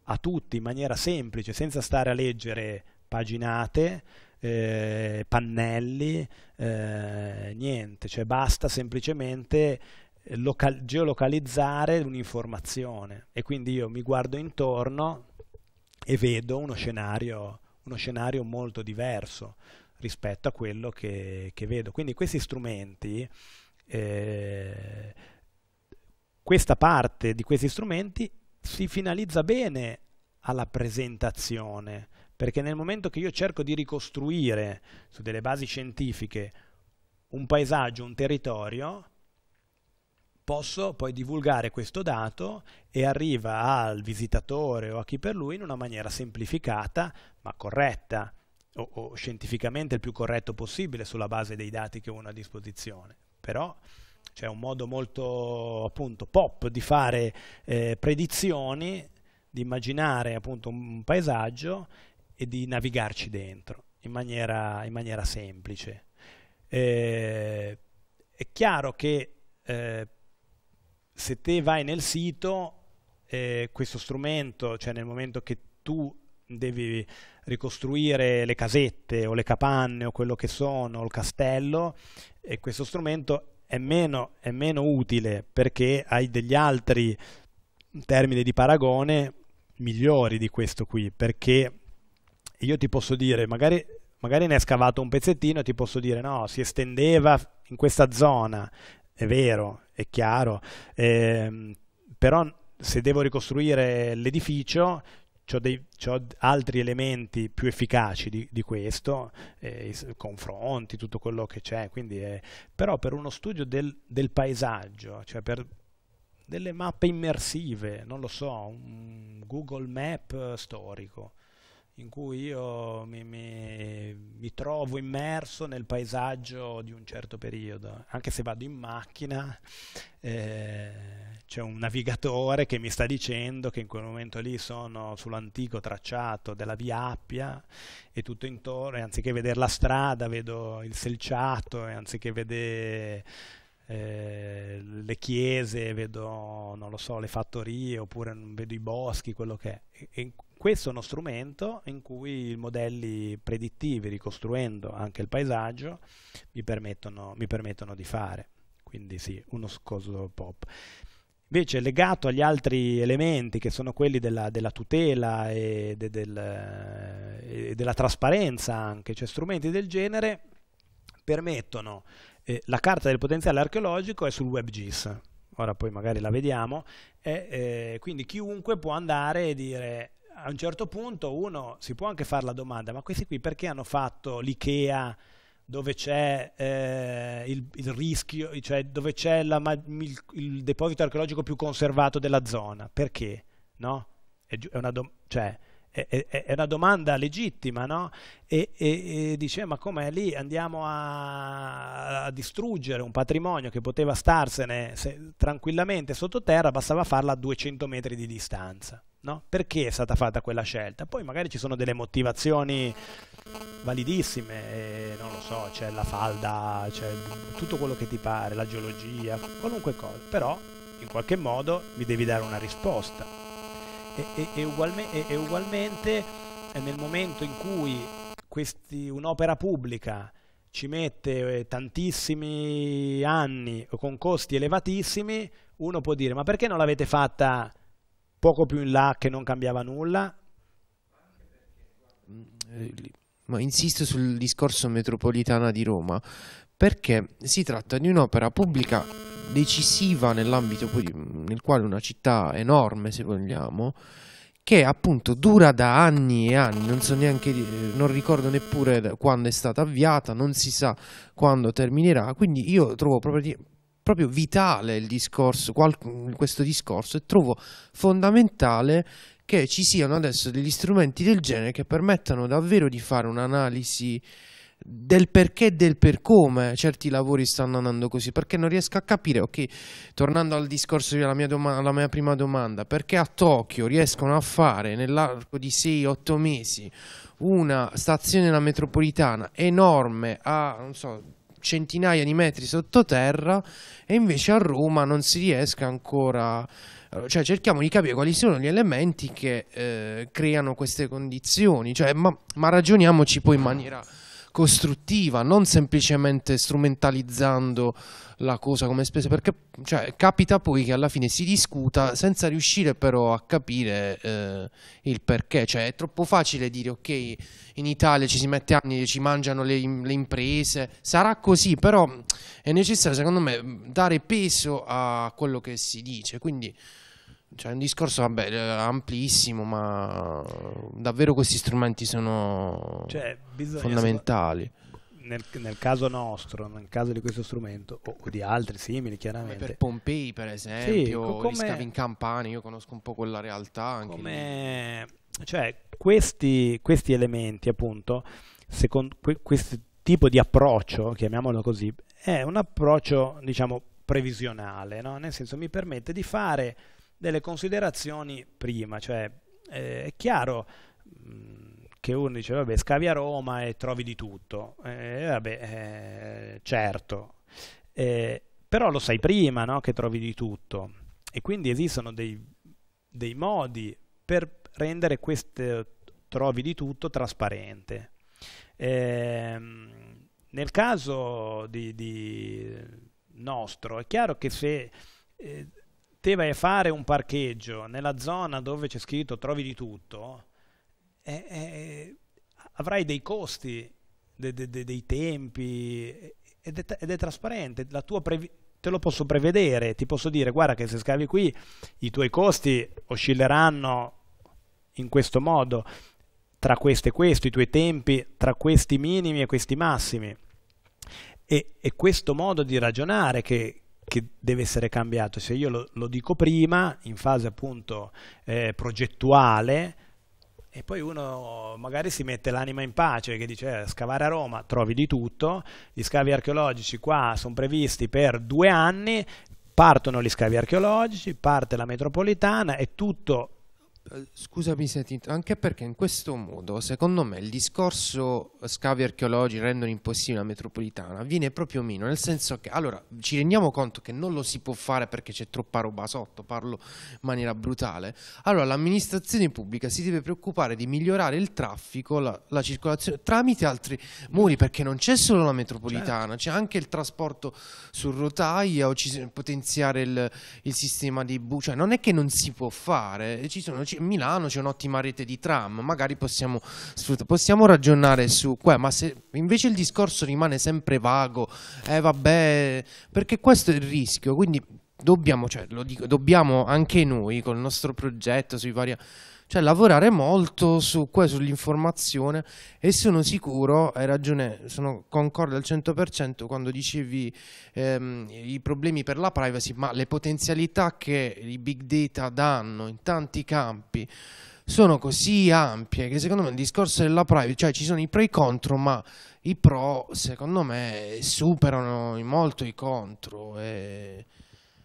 Speaker 1: a tutti in maniera semplice, senza stare a leggere paginate, eh, pannelli, eh, niente, cioè basta semplicemente eh, local- geolocalizzare un'informazione e quindi io mi guardo intorno e vedo uno scenario, uno scenario molto diverso rispetto a quello che, che vedo. Quindi questi strumenti, eh, questa parte di questi strumenti si finalizza bene alla presentazione perché nel momento che io cerco di ricostruire su delle basi scientifiche un paesaggio, un territorio, posso poi divulgare questo dato e arriva al visitatore o a chi per lui in una maniera semplificata ma corretta o, o scientificamente il più corretto possibile sulla base dei dati che uno ha a disposizione. Però c'è un modo molto appunto pop di fare eh, predizioni, di immaginare appunto un paesaggio e di navigarci dentro in maniera, in maniera semplice. Eh, è chiaro che eh, se te vai nel sito, eh, questo strumento, cioè nel momento che tu devi ricostruire le casette o le capanne o quello che sono, o il castello, e eh, questo strumento è meno, è meno utile perché hai degli altri termini di paragone migliori di questo qui, perché io ti posso dire, magari, magari ne hai scavato un pezzettino, ti posso dire no, si estendeva in questa zona, è vero, è chiaro, eh, però se devo ricostruire l'edificio ho, altri elementi più efficaci di, di questo, eh, confronti, tutto quello che c'è, è... però per uno studio del, del, paesaggio, cioè per delle mappe immersive, non lo so, un Google Map storico, in cui io mi, mi, mi, trovo immerso nel paesaggio di un certo periodo, anche se vado in macchina, eh, c'è un navigatore che mi sta dicendo che in quel momento lì sono sull'antico tracciato della via Appia e tutto intorno, e anziché vedere la strada vedo il selciato e anziché vedere... Eh, le chiese, vedo, non lo so, le fattorie, oppure vedo i boschi, quello che è. E, questo è uno strumento in cui i modelli predittivi, ricostruendo anche il paesaggio, mi permettono, mi permettono di fare. Quindi sì, uno scoso pop. Invece legato agli altri elementi che sono quelli della, della tutela e, de, del, e, della trasparenza anche, cioè strumenti del genere, permettono eh, la carta del potenziale archeologico è sul WebGIS, ora poi magari la vediamo, e, eh, quindi chiunque può andare e dire a un certo punto uno si può anche fare la domanda, ma questi qui perché hanno fatto l'IKEA dove c'è eh, il, il, rischio, cioè dove c'è la, il, il, deposito archeologico più conservato della zona? Perché? No? È, è una domanda. Cioè, è, una domanda legittima, no? E, e, e dice, eh, ma com'è lì? Andiamo a, a, distruggere un patrimonio che poteva starsene se, tranquillamente sottoterra, bastava farla a 200 metri di distanza. No? Perché è stata fatta quella scelta? Poi magari ci sono delle motivazioni validissime, eh, non lo so, c'è la falda, c'è tutto quello che ti pare, la geologia, qualunque cosa, però in qualche modo mi devi dare una risposta. E, e, e, ugualme, e ugualmente eh, nel momento in cui questi, un'opera pubblica ci mette eh, tantissimi anni con costi elevatissimi, uno può dire ma perché non l'avete fatta poco più in là che non cambiava nulla?
Speaker 4: Ma insisto sul discorso metropolitana di Roma, perché si tratta di un'opera pubblica decisiva nell'ambito poi, nel quale una città enorme, se vogliamo, che appunto dura da anni e anni, non, so neanche, eh, non ricordo neppure quando è stata avviata, non si sa quando terminerà, quindi io trovo proprio, proprio vitale il discorso, qual, questo discorso e trovo fondamentale che ci siano adesso degli strumenti del genere che permettano davvero di fare un'analisi del perché e del per come certi lavori stanno andando così, perché non riesco a capire, ok, tornando al discorso della mia, doma mia prima domanda, perché a Tokyo riescono a fare nell'arco di 6-8 mesi una stazione della metropolitana enorme a, non so, centinaia di metri sottoterra e invece a Roma non si riesca ancora cioè cerchiamo di capire quali sono gli elementi che eh, creano queste condizioni cioè, ma, ma ragioniamoci poi in maniera costruttiva, non semplicemente strumentalizzando la cosa come spesa, perché cioè, capita poi che alla fine si discuta senza riuscire però a capire eh, il perché, cioè è troppo facile dire ok in Italia ci si mette anni, ci mangiano le, le imprese, sarà così, però è necessario secondo me dare peso a quello che si dice, quindi cioè, un discorso vabbè, eh, amplissimo, ma davvero questi strumenti sono cioè, fondamentali.
Speaker 1: Nel, nel, caso nostro, nel caso di questo strumento o, o di
Speaker 4: altri simili, chiaramente. Come per Pompei, per esempio, sì, come, in Campania, io conosco un po' quella realtà. come, cioè,
Speaker 1: questi, questi, elementi, appunto, secondo questo tipo di approccio, chiamiamolo così, è un approccio, diciamo, previsionale, no? nel senso mi permette di fare delle considerazioni prima, cioè eh, è chiaro mm, che uno dice vabbè scavi a Roma e trovi di tutto, eh, vabbè eh, certo, eh, però lo sai prima no? che trovi di tutto e quindi esistono dei, dei modi per rendere questo trovi di tutto trasparente. Ehm, nel caso di, di nostro è chiaro che se eh, te vai a fare un parcheggio nella zona dove c'è scritto trovi di tutto, eh, eh, avrai dei costi, de, de, de, dei tempi, eh, ed è, ed è trasparente, te lo posso prevedere, ti posso dire guarda che se scavi qui i tuoi costi oscilleranno in questo modo, tra questo e questo, i tuoi tempi, tra questi minimi e questi massimi. E, e questo modo di ragionare che, che deve essere cambiato. Se io lo, lo dico prima, in fase appunto eh, progettuale, e poi uno magari si mette l'anima in pace che dice eh, scavare a Roma trovi di tutto, gli scavi archeologici qua sono previsti per due anni, partono gli scavi archeologici, parte la metropolitana,
Speaker 4: è tutto eh, scusami se ti anche perché in questo modo, secondo me, il discorso eh, scavi archeologi rendono impossibile la metropolitana viene proprio meno, nel senso che allora ci rendiamo conto che non lo si può fare perché c'è troppa roba sotto, parlo in maniera brutale. Allora l'amministrazione pubblica si deve preoccupare di migliorare il traffico, la, la circolazione tramite altri muri, perché non c'è solo la metropolitana, certo. c'è certo. anche il trasporto su rotaia o ci, potenziare il, il sistema di bu, cioè non è che non si può fare, ci sono ci Milano c'è un'ottima rete di tram, magari possiamo, possiamo ragionare su qua, ma se invece il discorso rimane sempre vago, eh vabbè, perché questo è il rischio, quindi dobbiamo, cioè, dico, dobbiamo anche noi col nostro progetto sui vari cioè lavorare molto su questo, sull'informazione e sono sicuro, hai ragione, sono concordo al 100% quando dicevi ehm, i problemi per la privacy, ma le potenzialità che i big data danno in tanti campi sono così ampie che secondo me il discorso della privacy, cioè ci sono i pro e i contro, ma i pro secondo me superano in molto i contro. E...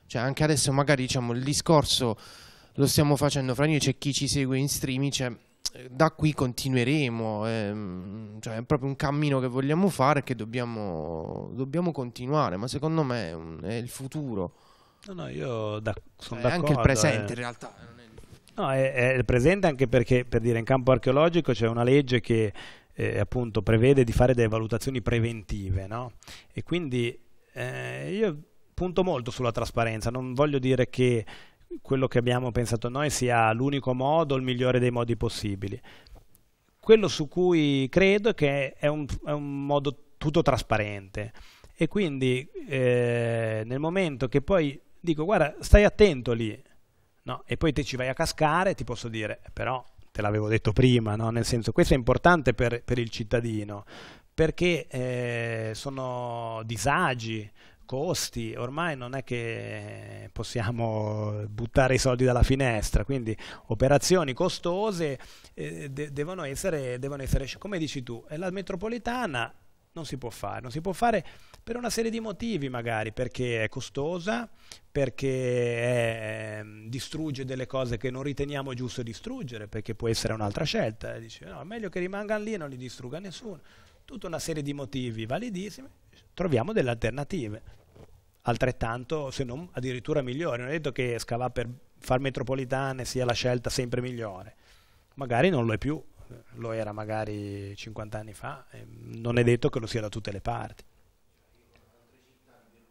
Speaker 4: Cioè anche adesso magari diciamo il discorso lo stiamo facendo fra noi, c'è chi ci segue in streaming, cioè, da qui continueremo, ehm, cioè, è proprio un cammino che vogliamo fare e che dobbiamo, dobbiamo, continuare, ma secondo me è, il futuro.
Speaker 1: No, no, io da, sono eh, Anche il eh. presente eh. in realtà. Eh, no, è, è, il presente anche perché, per dire, in campo archeologico c'è una legge che eh, appunto prevede di fare delle valutazioni preventive, no? E quindi eh, io punto molto sulla trasparenza, non voglio dire che quello che abbiamo pensato noi sia l'unico modo, il migliore dei modi possibili. Quello su cui credo è che è un, è un modo tutto trasparente e quindi eh, nel momento che poi dico guarda stai attento lì no? e poi te ci vai a cascare ti posso dire però te l'avevo detto prima no? nel senso questo è importante per, per il cittadino perché eh, sono disagi costi, ormai non è che possiamo buttare i soldi dalla finestra, quindi operazioni costose eh, de devono, essere, devono essere, come dici tu, la metropolitana non si può fare, non si può fare per una serie di motivi magari, perché è costosa, perché è, ehm, distrugge delle cose che non riteniamo giusto distruggere, perché può essere un'altra scelta, dice no, è meglio che rimangano lì e non li distrugga nessuno, tutta una serie di motivi validissimi troviamo delle alternative altrettanto se non addirittura migliori non è detto che scavare per far metropolitane sia la scelta sempre migliore magari non lo è più lo era magari 50 anni fa
Speaker 4: non è detto che lo sia da tutte le parti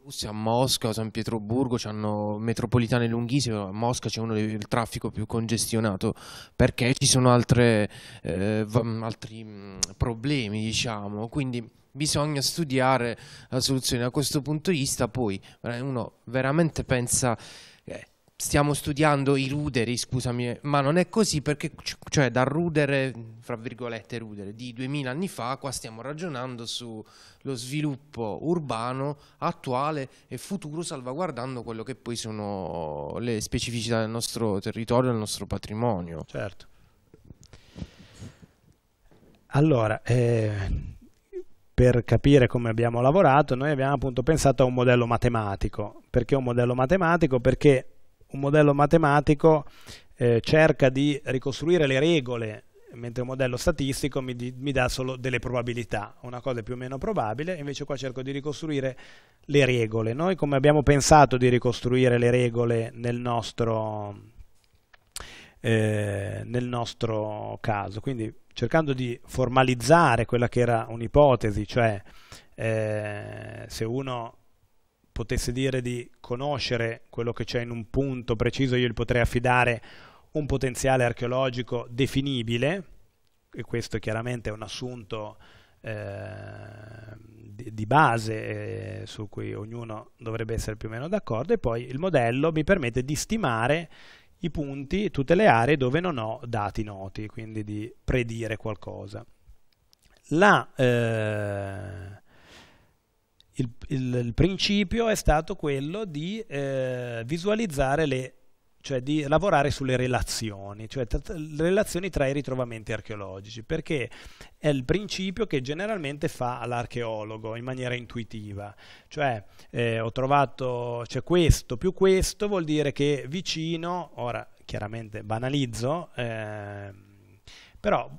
Speaker 4: Russia, a Mosca, a San Pietroburgo hanno metropolitane lunghissime, a Mosca c'è uno del traffico più congestionato perché ci sono altre, eh, altri mm, problemi, diciamo, quindi bisogna studiare la soluzione. Da questo punto di vista poi uno veramente pensa eh, stiamo studiando i ruderi, scusami, eh, ma non è così perché cioè da rudere, fra virgolette rudere, di 2000 anni fa qua stiamo ragionando sullo sviluppo urbano attuale e futuro salvaguardando quello che poi sono le specificità del nostro territorio, del nostro patrimonio. Certo. Allora,
Speaker 1: eh, per capire come abbiamo lavorato, noi abbiamo appunto pensato a un modello matematico. Perché un modello matematico? Perché un modello matematico eh, cerca di ricostruire le regole, mentre un modello statistico mi, di, mi, dà solo delle probabilità, una cosa è più o meno probabile, invece qua cerco di ricostruire le regole. Noi come abbiamo pensato di ricostruire le regole nel nostro, eh, nel nostro caso? Quindi cercando di formalizzare quella che era un'ipotesi, cioè eh, se uno potesse dire di conoscere quello che c'è in un punto preciso, io gli potrei affidare un potenziale archeologico definibile, e questo chiaramente è un assunto eh, di, di, base eh, su cui ognuno dovrebbe essere più o meno d'accordo, e poi il modello mi permette di stimare i punti, tutte le aree dove non ho dati noti, quindi di predire qualcosa. La, eh, il, il, il, principio è stato quello di eh, visualizzare le cioè di lavorare sulle relazioni, cioè le relazioni tra i ritrovamenti archeologici, perché è il principio che generalmente fa l'archeologo in maniera intuitiva, cioè eh, ho trovato, c'è cioè questo più questo, vuol dire che vicino, ora chiaramente banalizzo, eh, però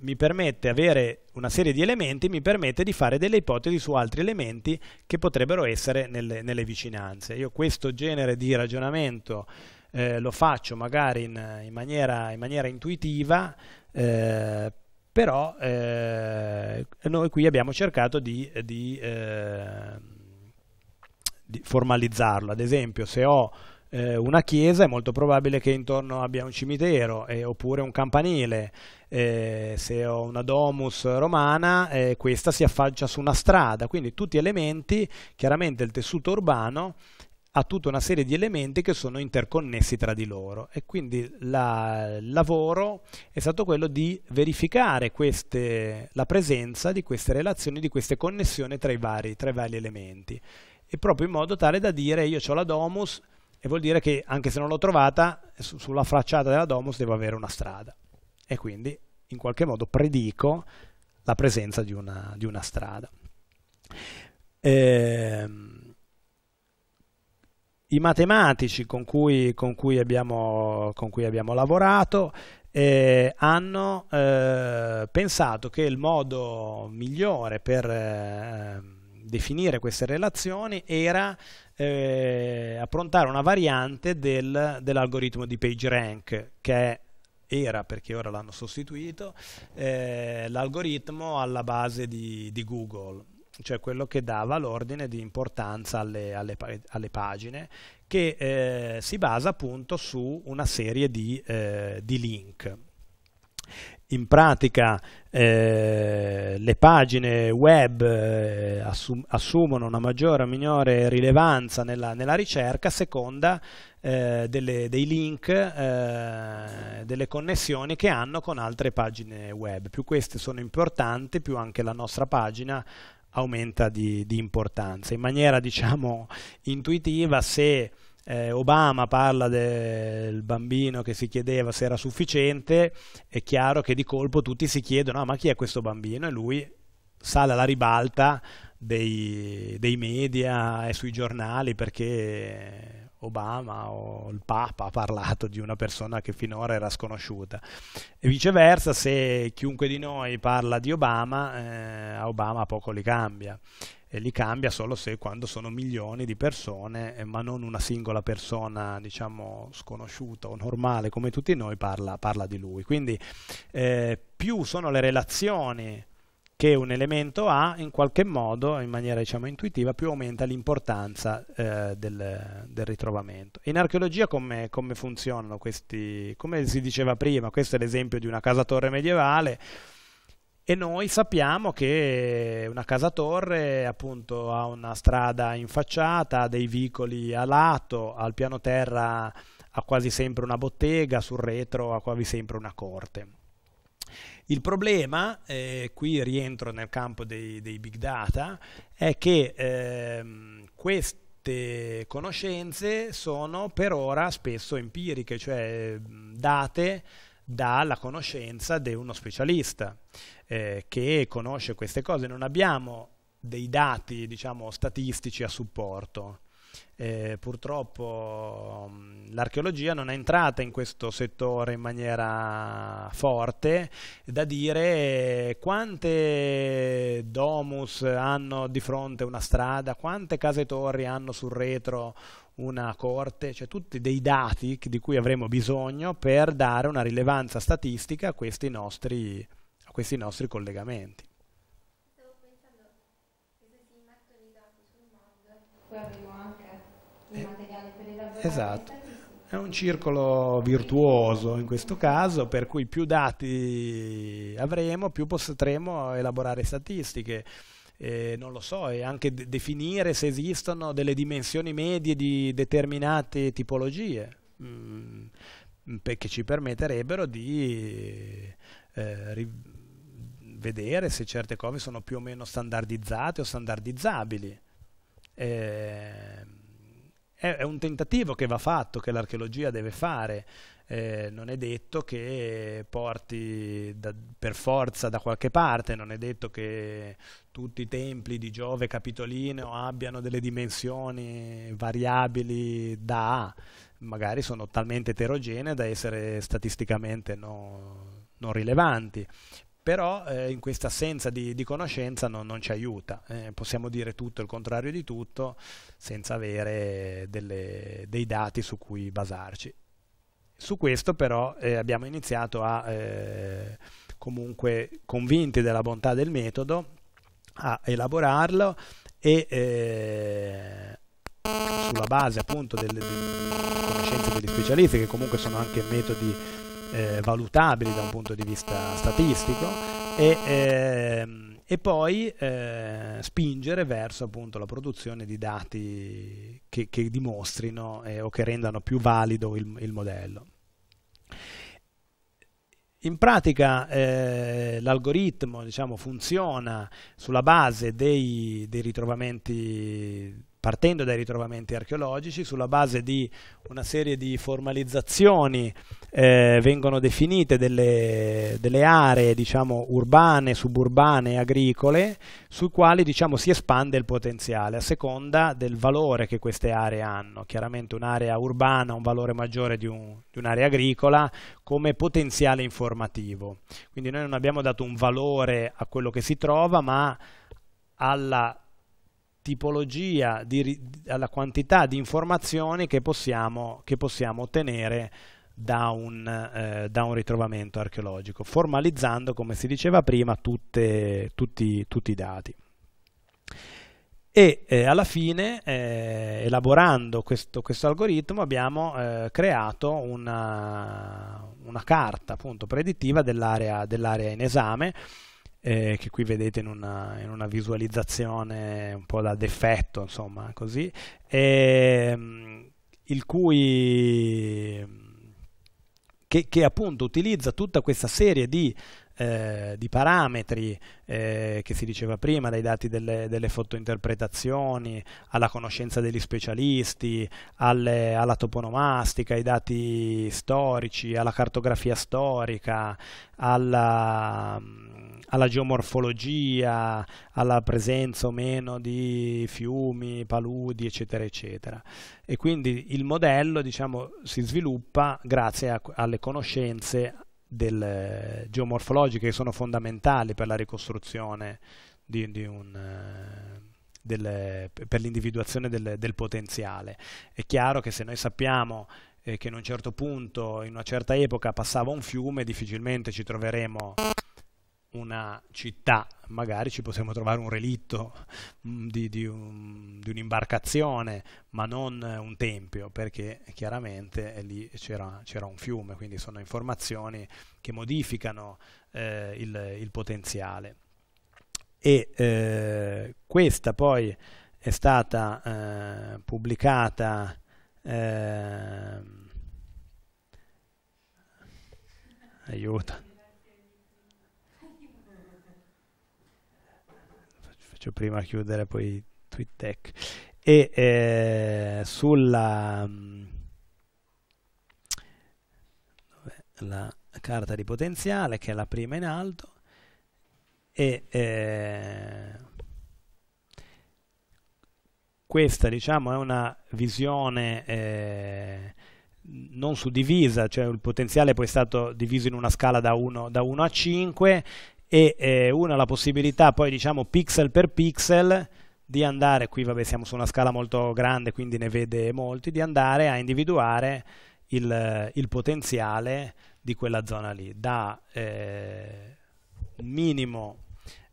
Speaker 1: mi permette avere una serie di elementi, mi permette di fare delle ipotesi su altri elementi che potrebbero essere nelle, nelle vicinanze. Io questo genere di ragionamento eh, lo faccio magari in, in, maniera, in maniera, intuitiva, eh, però eh, noi qui abbiamo cercato di, di, eh, di formalizzarlo. Ad esempio, se ho eh, una chiesa è molto probabile che intorno abbia un cimitero eh, oppure un campanile. Eh, se ho una domus romana, eh, questa si affaccia su una strada. Quindi tutti elementi, chiaramente il tessuto urbano ha tutta una serie di elementi che sono interconnessi tra di loro e quindi la, il lavoro è stato quello di verificare queste, la presenza di queste relazioni, di queste connessioni tra i vari, tra i vari elementi e proprio in modo tale da dire io ho la domus e vuol dire che anche se non l'ho trovata su, sulla facciata della domus devo avere una strada e quindi in qualche modo predico la presenza di una, di una strada. Ehm, i matematici con cui, con cui, abbiamo, con cui abbiamo, lavorato eh, hanno eh, pensato che il modo migliore per eh, definire queste relazioni era eh, approntare una variante del, dell'algoritmo di PageRank che è era perché ora l'hanno sostituito, eh, l'algoritmo alla base di, di Google cioè quello che dava l'ordine di importanza alle, alle, alle pagine, che eh, si basa appunto su una serie di, eh, di link. In pratica eh, le pagine web eh, assum assumono una maggiore o minore rilevanza nella, nella ricerca a seconda eh, delle, dei link, eh, delle connessioni che hanno con altre pagine web. Più queste sono importanti, più anche la nostra pagina aumenta di, di importanza. In maniera diciamo intuitiva se eh, Obama parla del bambino che si chiedeva se era sufficiente, è chiaro che di colpo tutti si chiedono ah, ma chi è questo bambino e lui sale alla ribalta dei, dei media e sui giornali perché Obama o il Papa ha parlato di una persona che finora era sconosciuta e viceversa se chiunque di noi parla di Obama eh, a Obama poco li cambia e li cambia solo se quando sono milioni di persone eh, ma non una singola persona diciamo sconosciuta o normale come tutti noi parla, parla di lui quindi eh, più sono le relazioni che un elemento ha in qualche modo, in maniera diciamo intuitiva, più aumenta l'importanza eh, del, del, ritrovamento. In archeologia come, come funzionano questi, come si diceva prima, questo è l'esempio di una casa torre medievale, e noi sappiamo che una casa torre appunto ha una strada in facciata, ha dei vicoli a lato, al piano terra ha quasi sempre una bottega, sul retro ha quasi sempre una corte. Il problema, eh, qui rientro nel campo dei, dei big data, è che ehm, questo conoscenze sono per ora spesso empiriche, cioè date dalla conoscenza di uno specialista eh, che conosce queste cose. Non abbiamo dei dati, diciamo, statistici a supporto eh, purtroppo mm, l'archeologia non è entrata in questo settore in maniera forte, da dire quante domus hanno di fronte una strada, quante case torri hanno sul retro una corte, cioè tutti dei dati di cui avremo bisogno per dare una rilevanza statistica a questi nostri, a questi nostri collegamenti. Stavo pensando
Speaker 2: che se si mettono i dati sul mondo, Esatto.
Speaker 1: È un circolo virtuoso in questo caso, per cui più dati avremo, più potremo elaborare statistiche. Eh, non lo so, e anche de definire se esistono delle dimensioni medie di determinate tipologie mh, mm, che ci permetterebbero di eh, vedere se certe cose sono più o meno standardizzate o standardizzabili. Eh, è, un tentativo che va fatto, che l'archeologia deve fare. Eh, non è detto che porti da, per forza da qualche parte, non è detto che tutti i templi di Giove Capitolino abbiano delle dimensioni variabili da A, magari sono talmente eterogenee da essere statisticamente no, non rilevanti, però eh, in questa assenza di, di conoscenza non, non, ci aiuta, eh, possiamo dire tutto il contrario di tutto senza avere delle, dei dati su cui basarci. Su questo però eh, abbiamo iniziato a, eh, comunque convinti della bontà del metodo, a elaborarlo e eh, sulla base appunto delle, delle conoscenze degli specialisti che comunque sono anche metodi eh, valutabili da un punto di vista statistico e, ehm, e poi eh, spingere verso appunto la produzione di dati che, che dimostrino eh, o che rendano più valido il, il modello. In pratica eh, l'algoritmo diciamo, funziona sulla base dei, dei, ritrovamenti partendo dai ritrovamenti archeologici, sulla base di una serie di formalizzazioni eh, vengono definite delle, delle aree diciamo, urbane, suburbane, agricole, sui quali diciamo, si espande il potenziale a seconda del valore che queste aree hanno. Chiaramente un'area urbana ha un valore maggiore di, un'area agricola come potenziale informativo. Quindi noi non abbiamo dato un valore a quello che si trova, ma alla tipologia, di, alla quantità di informazioni che possiamo, che possiamo ottenere da un, eh, da un, ritrovamento archeologico, formalizzando, come si diceva prima, tutte, tutti, tutti, i dati. E eh, alla fine, eh, elaborando questo, questo, algoritmo, abbiamo eh, creato una, una, carta appunto predittiva dell'area dell in esame, eh, che qui vedete in una, in una, visualizzazione un po' da defetto, insomma, così, e, ehm, il cui... Che, che, appunto utilizza tutta questa serie di, eh, di parametri eh, che si diceva prima, dai dati delle, delle fotointerpretazioni alla conoscenza degli specialisti, alle, alla toponomastica, ai dati storici, alla cartografia storica, alla, alla geomorfologia, alla presenza o meno di fiumi, paludi, eccetera, eccetera. E quindi il modello diciamo, si sviluppa grazie a, alle conoscenze del, geomorfologiche che sono fondamentali per la ricostruzione di, di un... Del, per l'individuazione del, del, potenziale. È chiaro che se noi sappiamo eh, che in un certo punto, in una certa epoca, passava un fiume, difficilmente ci troveremo una città, magari ci possiamo trovare un relitto mm, di, di, un, di un'imbarcazione, ma non un tempio, perché chiaramente lì c'era, un fiume, quindi sono informazioni che modificano eh, il, il, potenziale. E eh, questa poi è stata eh, pubblicata ehm, aiuta faccio prima chiudere poi tweet tech e eh, sulla mm, la carta di potenziale che è la prima in alto e eh, questa diciamo è una visione eh, non suddivisa, cioè il potenziale poi è stato diviso in una scala da 1 a 5 e eh, una la possibilità poi diciamo pixel per pixel di andare, qui vabbè siamo su una scala molto grande quindi ne vede molti, di andare a individuare il, il potenziale di quella zona lì, da eh, minimo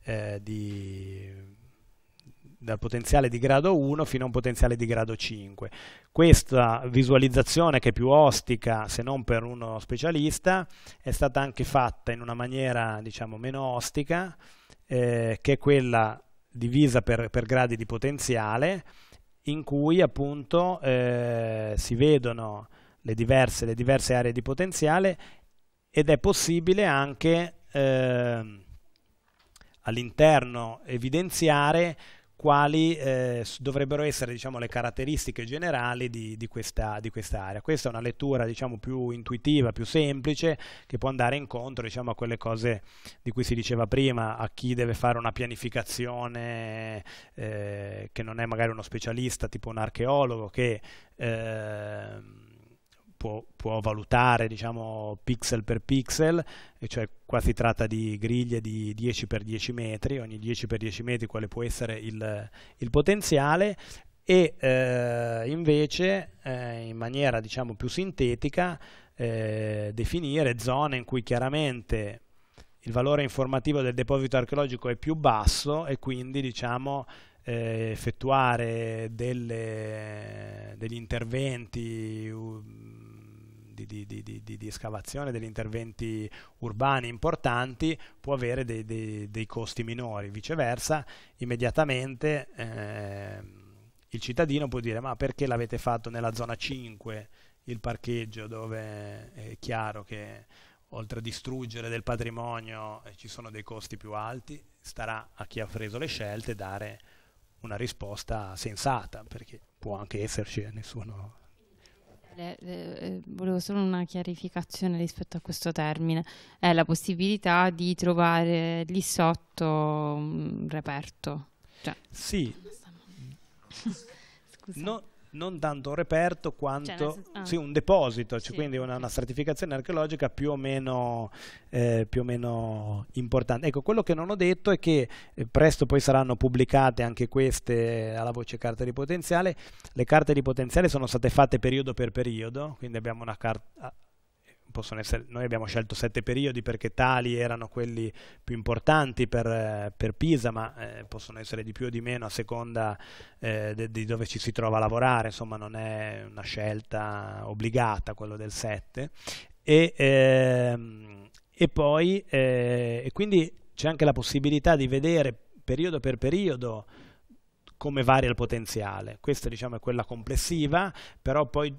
Speaker 1: eh, di dal potenziale di grado 1 fino a un potenziale di grado 5. Questa visualizzazione che è più ostica, se non per uno specialista, è stata anche fatta in una maniera diciamo meno ostica, eh, che è quella divisa per, per gradi di potenziale, in cui appunto eh, si vedono le diverse, le diverse, aree di potenziale ed è possibile anche eh, all'interno evidenziare quali eh, dovrebbero essere diciamo, le caratteristiche generali di, di, questa, di quest'area. Questa è una lettura diciamo, più intuitiva, più semplice, che può andare incontro diciamo, a quelle cose di cui si diceva prima, a chi deve fare una pianificazione eh, che non è magari uno specialista, tipo un archeologo, che... Eh, può, può valutare diciamo, pixel per pixel, cioè qua si tratta di griglie di 10x10 metri, ogni 10x10 metri quale può essere il, il potenziale e eh, invece eh, in maniera diciamo, più sintetica eh, definire zone in cui chiaramente il valore informativo del deposito archeologico è più basso e quindi diciamo, eh, effettuare delle, degli interventi uh, di, di, di, di, escavazione, degli interventi urbani importanti, può avere dei, dei, dei costi minori. Viceversa, immediatamente eh, il cittadino può dire ma perché l'avete fatto nella zona 5 il parcheggio dove è chiaro che oltre a distruggere del patrimonio eh, ci sono dei costi più alti, starà a chi ha preso le scelte dare una risposta sensata, perché può anche esserci, eh, nessuno
Speaker 3: le, le, eh, volevo solo una chiarificazione rispetto a questo termine. È la possibilità di trovare lì sotto un reperto. Cioè. Sì.
Speaker 1: Scusa. No, non tanto un reperto quanto cioè, ah. sì, un deposito, cioè, sì. quindi una, una, stratificazione archeologica più o, meno, eh, più o, meno, importante. Ecco, quello che non ho detto è che eh, presto poi saranno pubblicate anche queste alla voce carte di potenziale. Le carte di potenziale sono state fatte periodo per periodo, quindi abbiamo una carta possono essere, noi abbiamo scelto sette periodi perché tali erano quelli più importanti per, eh, per Pisa, ma eh, possono essere di più o di meno a seconda eh, di dove ci si trova a lavorare, insomma non è una scelta obbligata quello del sette. E, ehm, e, poi, eh, e quindi c'è anche la possibilità di vedere periodo per periodo come varia il potenziale. Questa diciamo è quella complessiva, però poi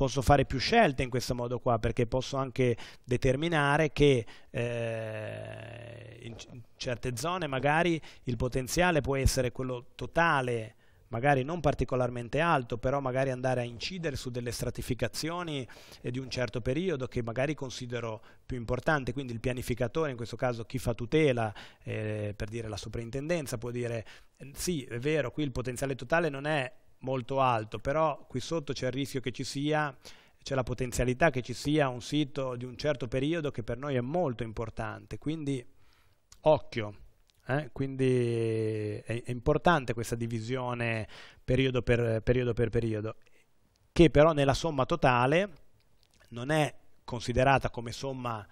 Speaker 1: posso fare più scelte in questo modo qua perché posso anche determinare che eh, in certe zone magari il potenziale può essere quello totale magari non particolarmente alto, però magari andare a incidere su delle stratificazioni eh, di un certo periodo che magari considero più importante, quindi il pianificatore, in questo caso chi fa tutela, eh, per dire la sovrintendenza, può dire sì, è vero, qui il potenziale totale non è molto alto, però qui sotto c'è il rischio che ci sia, c'è la potenzialità che ci sia un sito di un certo periodo che per noi è molto importante, quindi occhio. Eh? Quindi è, è, importante questa divisione periodo per, periodo per periodo, che però nella somma totale non è considerata come somma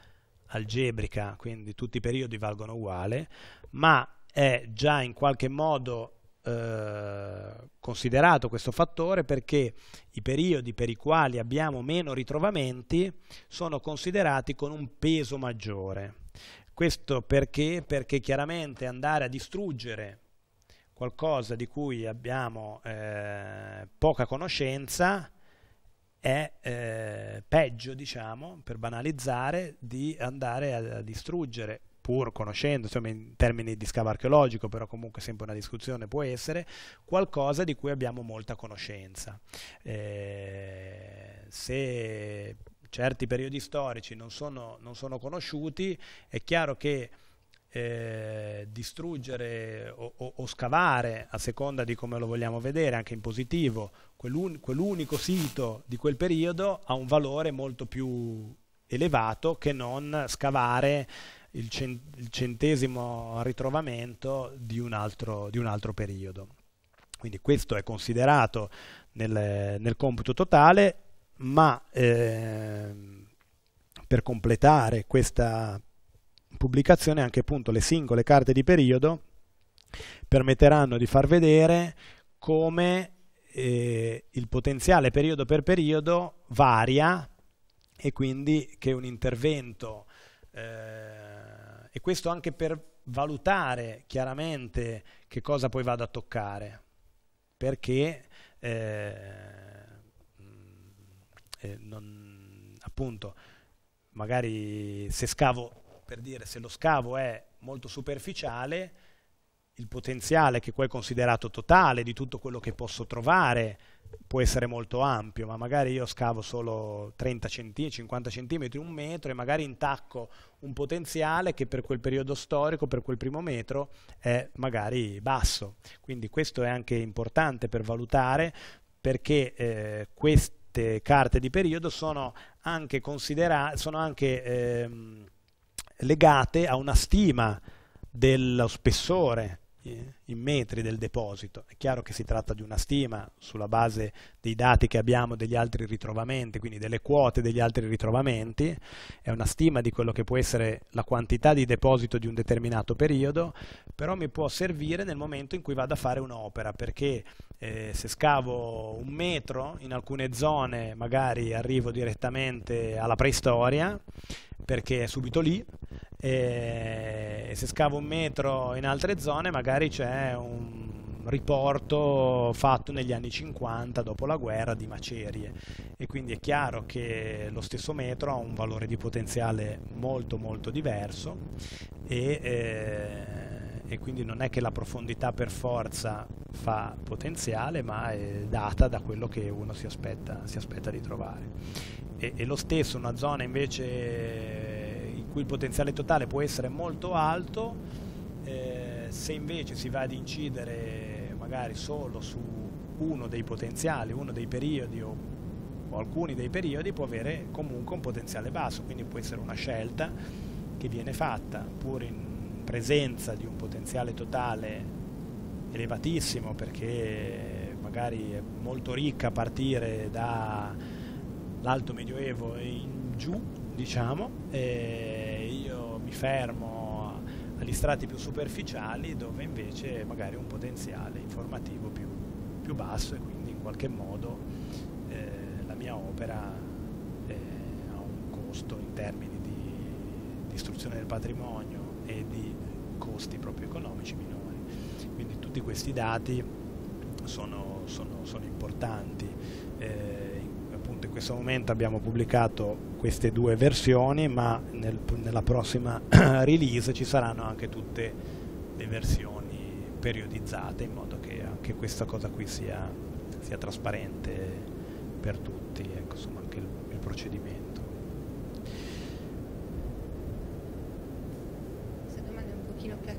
Speaker 1: algebrica, quindi tutti i periodi valgono uguale, ma è già in qualche modo eh, considerato questo fattore perché i periodi per i quali abbiamo meno ritrovamenti sono considerati con un peso maggiore. Questo perché? Perché chiaramente andare a distruggere qualcosa di cui abbiamo eh, poca conoscenza è eh, peggio, diciamo, per banalizzare, di andare a distruggere pur conoscendo, insomma in termini di scavo archeologico, però comunque sempre una discussione può essere, qualcosa di cui abbiamo molta conoscenza. Eh, se certi periodi storici non sono, non sono conosciuti, è chiaro che eh, distruggere o, o, o, scavare, a seconda di come lo vogliamo vedere, anche in positivo, quell'un, quell'unico sito di quel periodo ha un valore molto più elevato che non scavare il, centesimo ritrovamento di un altro, di un altro periodo. Quindi questo è considerato nel, nel computo totale, ma eh, per completare questa pubblicazione anche appunto le singole carte di periodo permetteranno di far vedere come eh, il potenziale periodo per periodo varia e quindi che un intervento eh, e questo anche per valutare chiaramente che cosa poi vado a toccare, perché eh, mm, eh, non, appunto magari se scavo, per dire, se lo scavo è molto superficiale, il potenziale che poi è considerato totale di tutto quello che posso trovare può essere molto ampio, ma magari io scavo solo 30 centimetri, 50 centimetri, un metro e magari intacco un potenziale che per quel periodo storico, per quel primo metro, è magari basso. Quindi questo è anche importante per valutare perché eh, queste carte di periodo sono anche, sono anche eh, legate a una stima dello spessore in metri del deposito. È chiaro che si tratta di una stima sulla base dei dati che abbiamo degli altri ritrovamenti, quindi delle quote degli altri ritrovamenti, è una stima di quello che può essere la quantità di deposito di un determinato periodo, però mi può servire nel momento in cui vado a fare un'opera, perché eh, se scavo un metro in alcune zone magari arrivo direttamente alla preistoria, perché è subito lì e se scavo un metro in altre zone magari c'è un riporto fatto negli anni 50 dopo la guerra di macerie e quindi è chiaro che lo stesso metro ha un valore di potenziale molto molto diverso e eh, e quindi non è che la profondità per forza fa potenziale ma è data da quello che uno si aspetta, si aspetta di trovare e, e lo stesso una zona invece in cui il potenziale totale può essere molto alto eh, se invece si va ad incidere magari solo su uno dei potenziali uno dei periodi o alcuni dei periodi può avere comunque un potenziale basso quindi può essere una scelta che viene fatta pur in presenza di un potenziale totale elevatissimo perché magari è molto ricca a partire dall'alto medioevo in giù, diciamo, e io mi fermo agli strati più superficiali dove invece magari un potenziale informativo più, più basso e quindi in qualche modo eh, la mia opera eh, ha un costo in termini di, di istruzione del patrimonio e di costi proprio economici minori. Quindi tutti questi dati sono, sono, sono importanti. Eh, appunto in questo momento abbiamo pubblicato queste due versioni, ma nel, nella prossima release ci saranno anche tutte le versioni periodizzate in modo che anche questa cosa qui sia, sia trasparente per tutti, ecco, insomma anche il, il procedimento.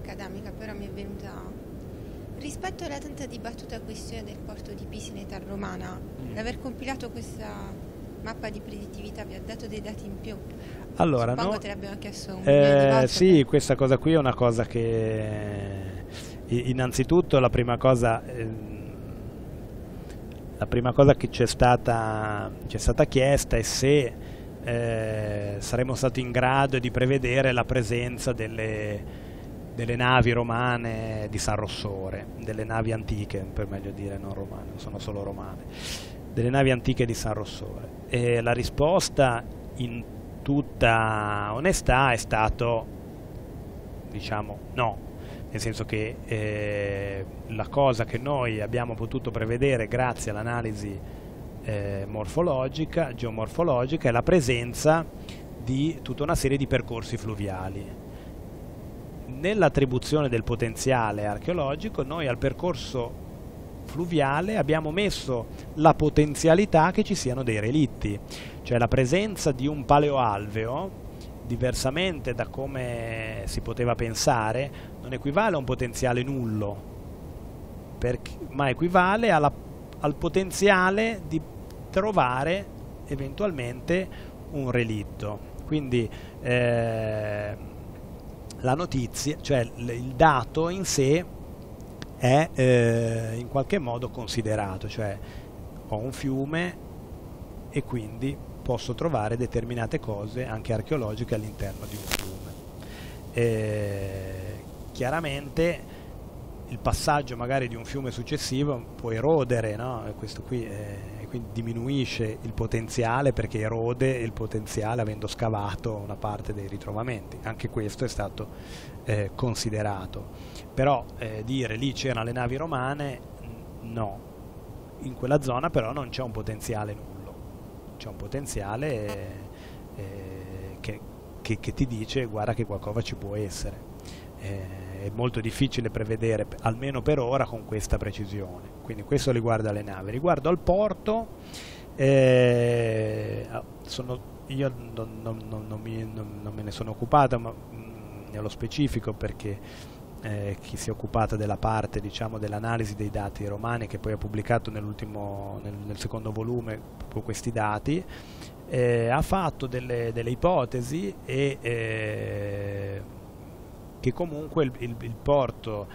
Speaker 2: accademica però mi è venuta rispetto alla tanta dibattuta questione del porto di Pisa in età romana, mm. l'aver compilato questa mappa di predittività vi ha dato dei dati in più. Allora, Suppongo no, te l'abbiamo chiesto un eh, Sì,
Speaker 1: per... questa cosa qui è una cosa che eh, innanzitutto la prima cosa eh, la prima cosa che ci è stata, ci è stata chiesta è se eh, saremmo stati in grado di prevedere la presenza delle delle navi romane di San Rossore, delle navi antiche, per meglio dire non romane, sono solo romane, delle navi antiche di San Rossore. E la risposta in tutta onestà è stato, diciamo, no, nel senso che eh, la cosa che noi abbiamo potuto prevedere grazie all'analisi eh, morfologica, geomorfologica, è la presenza di tutta una serie di percorsi fluviali nell'attribuzione del potenziale archeologico noi al percorso fluviale abbiamo messo la potenzialità che ci siano dei relitti, cioè la presenza di un paleoalveo diversamente da come si poteva pensare non equivale a un potenziale nullo perché, ma equivale alla, al potenziale di trovare eventualmente un relitto quindi eh, la notizia, cioè il dato in sé è eh, in qualche modo considerato, cioè ho un fiume e quindi posso trovare determinate cose anche archeologiche all'interno di un fiume. E eh, chiaramente il passaggio magari di un fiume successivo può erodere, no? questo qui è quindi diminuisce il potenziale perché erode il potenziale avendo scavato una parte dei ritrovamenti. Anche questo è stato eh, considerato. Però eh, dire lì c'erano le navi romane, no. In quella zona però non c'è un potenziale nullo, c'è un potenziale eh, eh che, che, che ti dice guarda che qualcosa ci può essere eh, è molto difficile prevedere, almeno per ora, con questa precisione. Quindi questo riguarda le navi. Riguardo al porto, eh, ah, sono, io non, non, non, mi, non, me ne sono occupato ma mh, mm, nello specifico perché... Eh, chi si è occupato della parte diciamo, dell'analisi dei dati romani che poi ha pubblicato nel, nel, secondo volume proprio questi dati eh, ha fatto delle, delle ipotesi e eh, che comunque il, il, il porto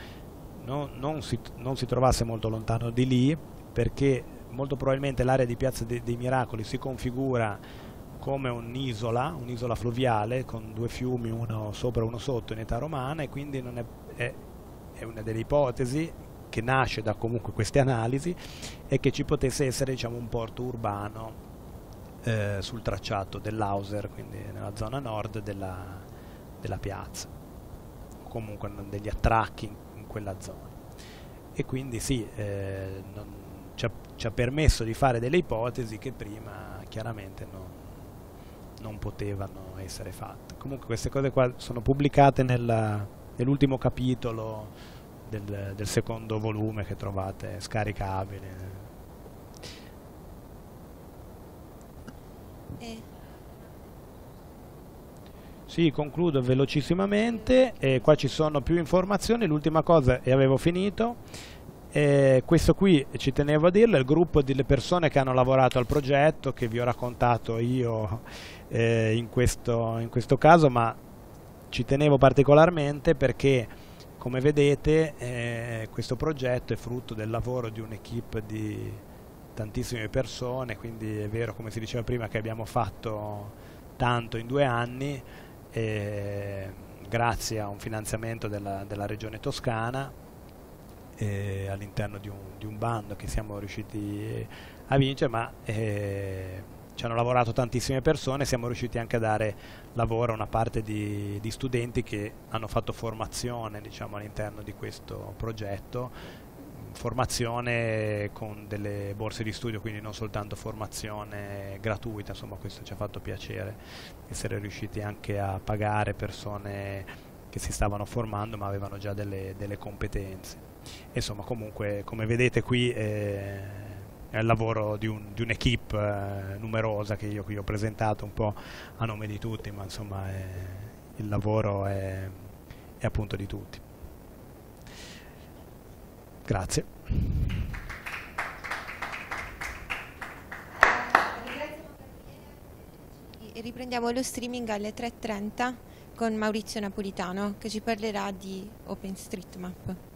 Speaker 1: no, non, si, non, si, trovasse molto lontano di lì perché molto probabilmente l'area di Piazza dei, dei Miracoli si configura come un'isola, un'isola fluviale con due fiumi, uno sopra e uno sotto in età romana e quindi è, è, è, una delle ipotesi che nasce da comunque queste analisi è che ci potesse essere diciamo, un porto urbano eh, sul tracciato dell'Auser, quindi nella zona nord della, della piazza comunque degli attracchi in, quella zona. E quindi sì, eh, non, ci, ha, ci, ha, permesso di fare delle ipotesi che prima chiaramente non, non potevano essere fatte. Comunque queste cose qua sono pubblicate nell'ultimo capitolo del, del secondo volume che trovate scaricabile. Eh. Sì, concludo velocissimamente, eh, qua ci sono più informazioni, l'ultima cosa e avevo finito, eh, questo qui ci tenevo a dirlo, è il gruppo delle persone che hanno lavorato al progetto, che vi ho raccontato io eh, in, questo, in questo caso, ma ci tenevo particolarmente perché come vedete eh, questo progetto è frutto del lavoro di un'equipe di tantissime persone, quindi è vero come si diceva prima che abbiamo fatto tanto in due anni, grazie a un finanziamento della, della regione toscana all'interno di, di un, bando che siamo riusciti a vincere ma ci hanno lavorato tantissime persone, siamo riusciti anche a dare lavoro a una parte di, di studenti che hanno fatto formazione diciamo, all'interno di questo progetto, formazione con delle borse di studio, quindi non soltanto formazione gratuita, insomma questo ci ha fatto piacere essere riusciti anche a pagare persone che si stavano formando ma avevano già delle, delle competenze. Insomma, comunque, come vedete qui eh, è il lavoro di, un'equipe un eh, numerosa che io qui ho presentato un po' a nome di tutti, ma insomma è, il lavoro è, è appunto di tutti. Grazie.
Speaker 2: riprendiamo lo streaming alle 3.30 con Maurizio Napolitano che ci parlerà di OpenStreetMap.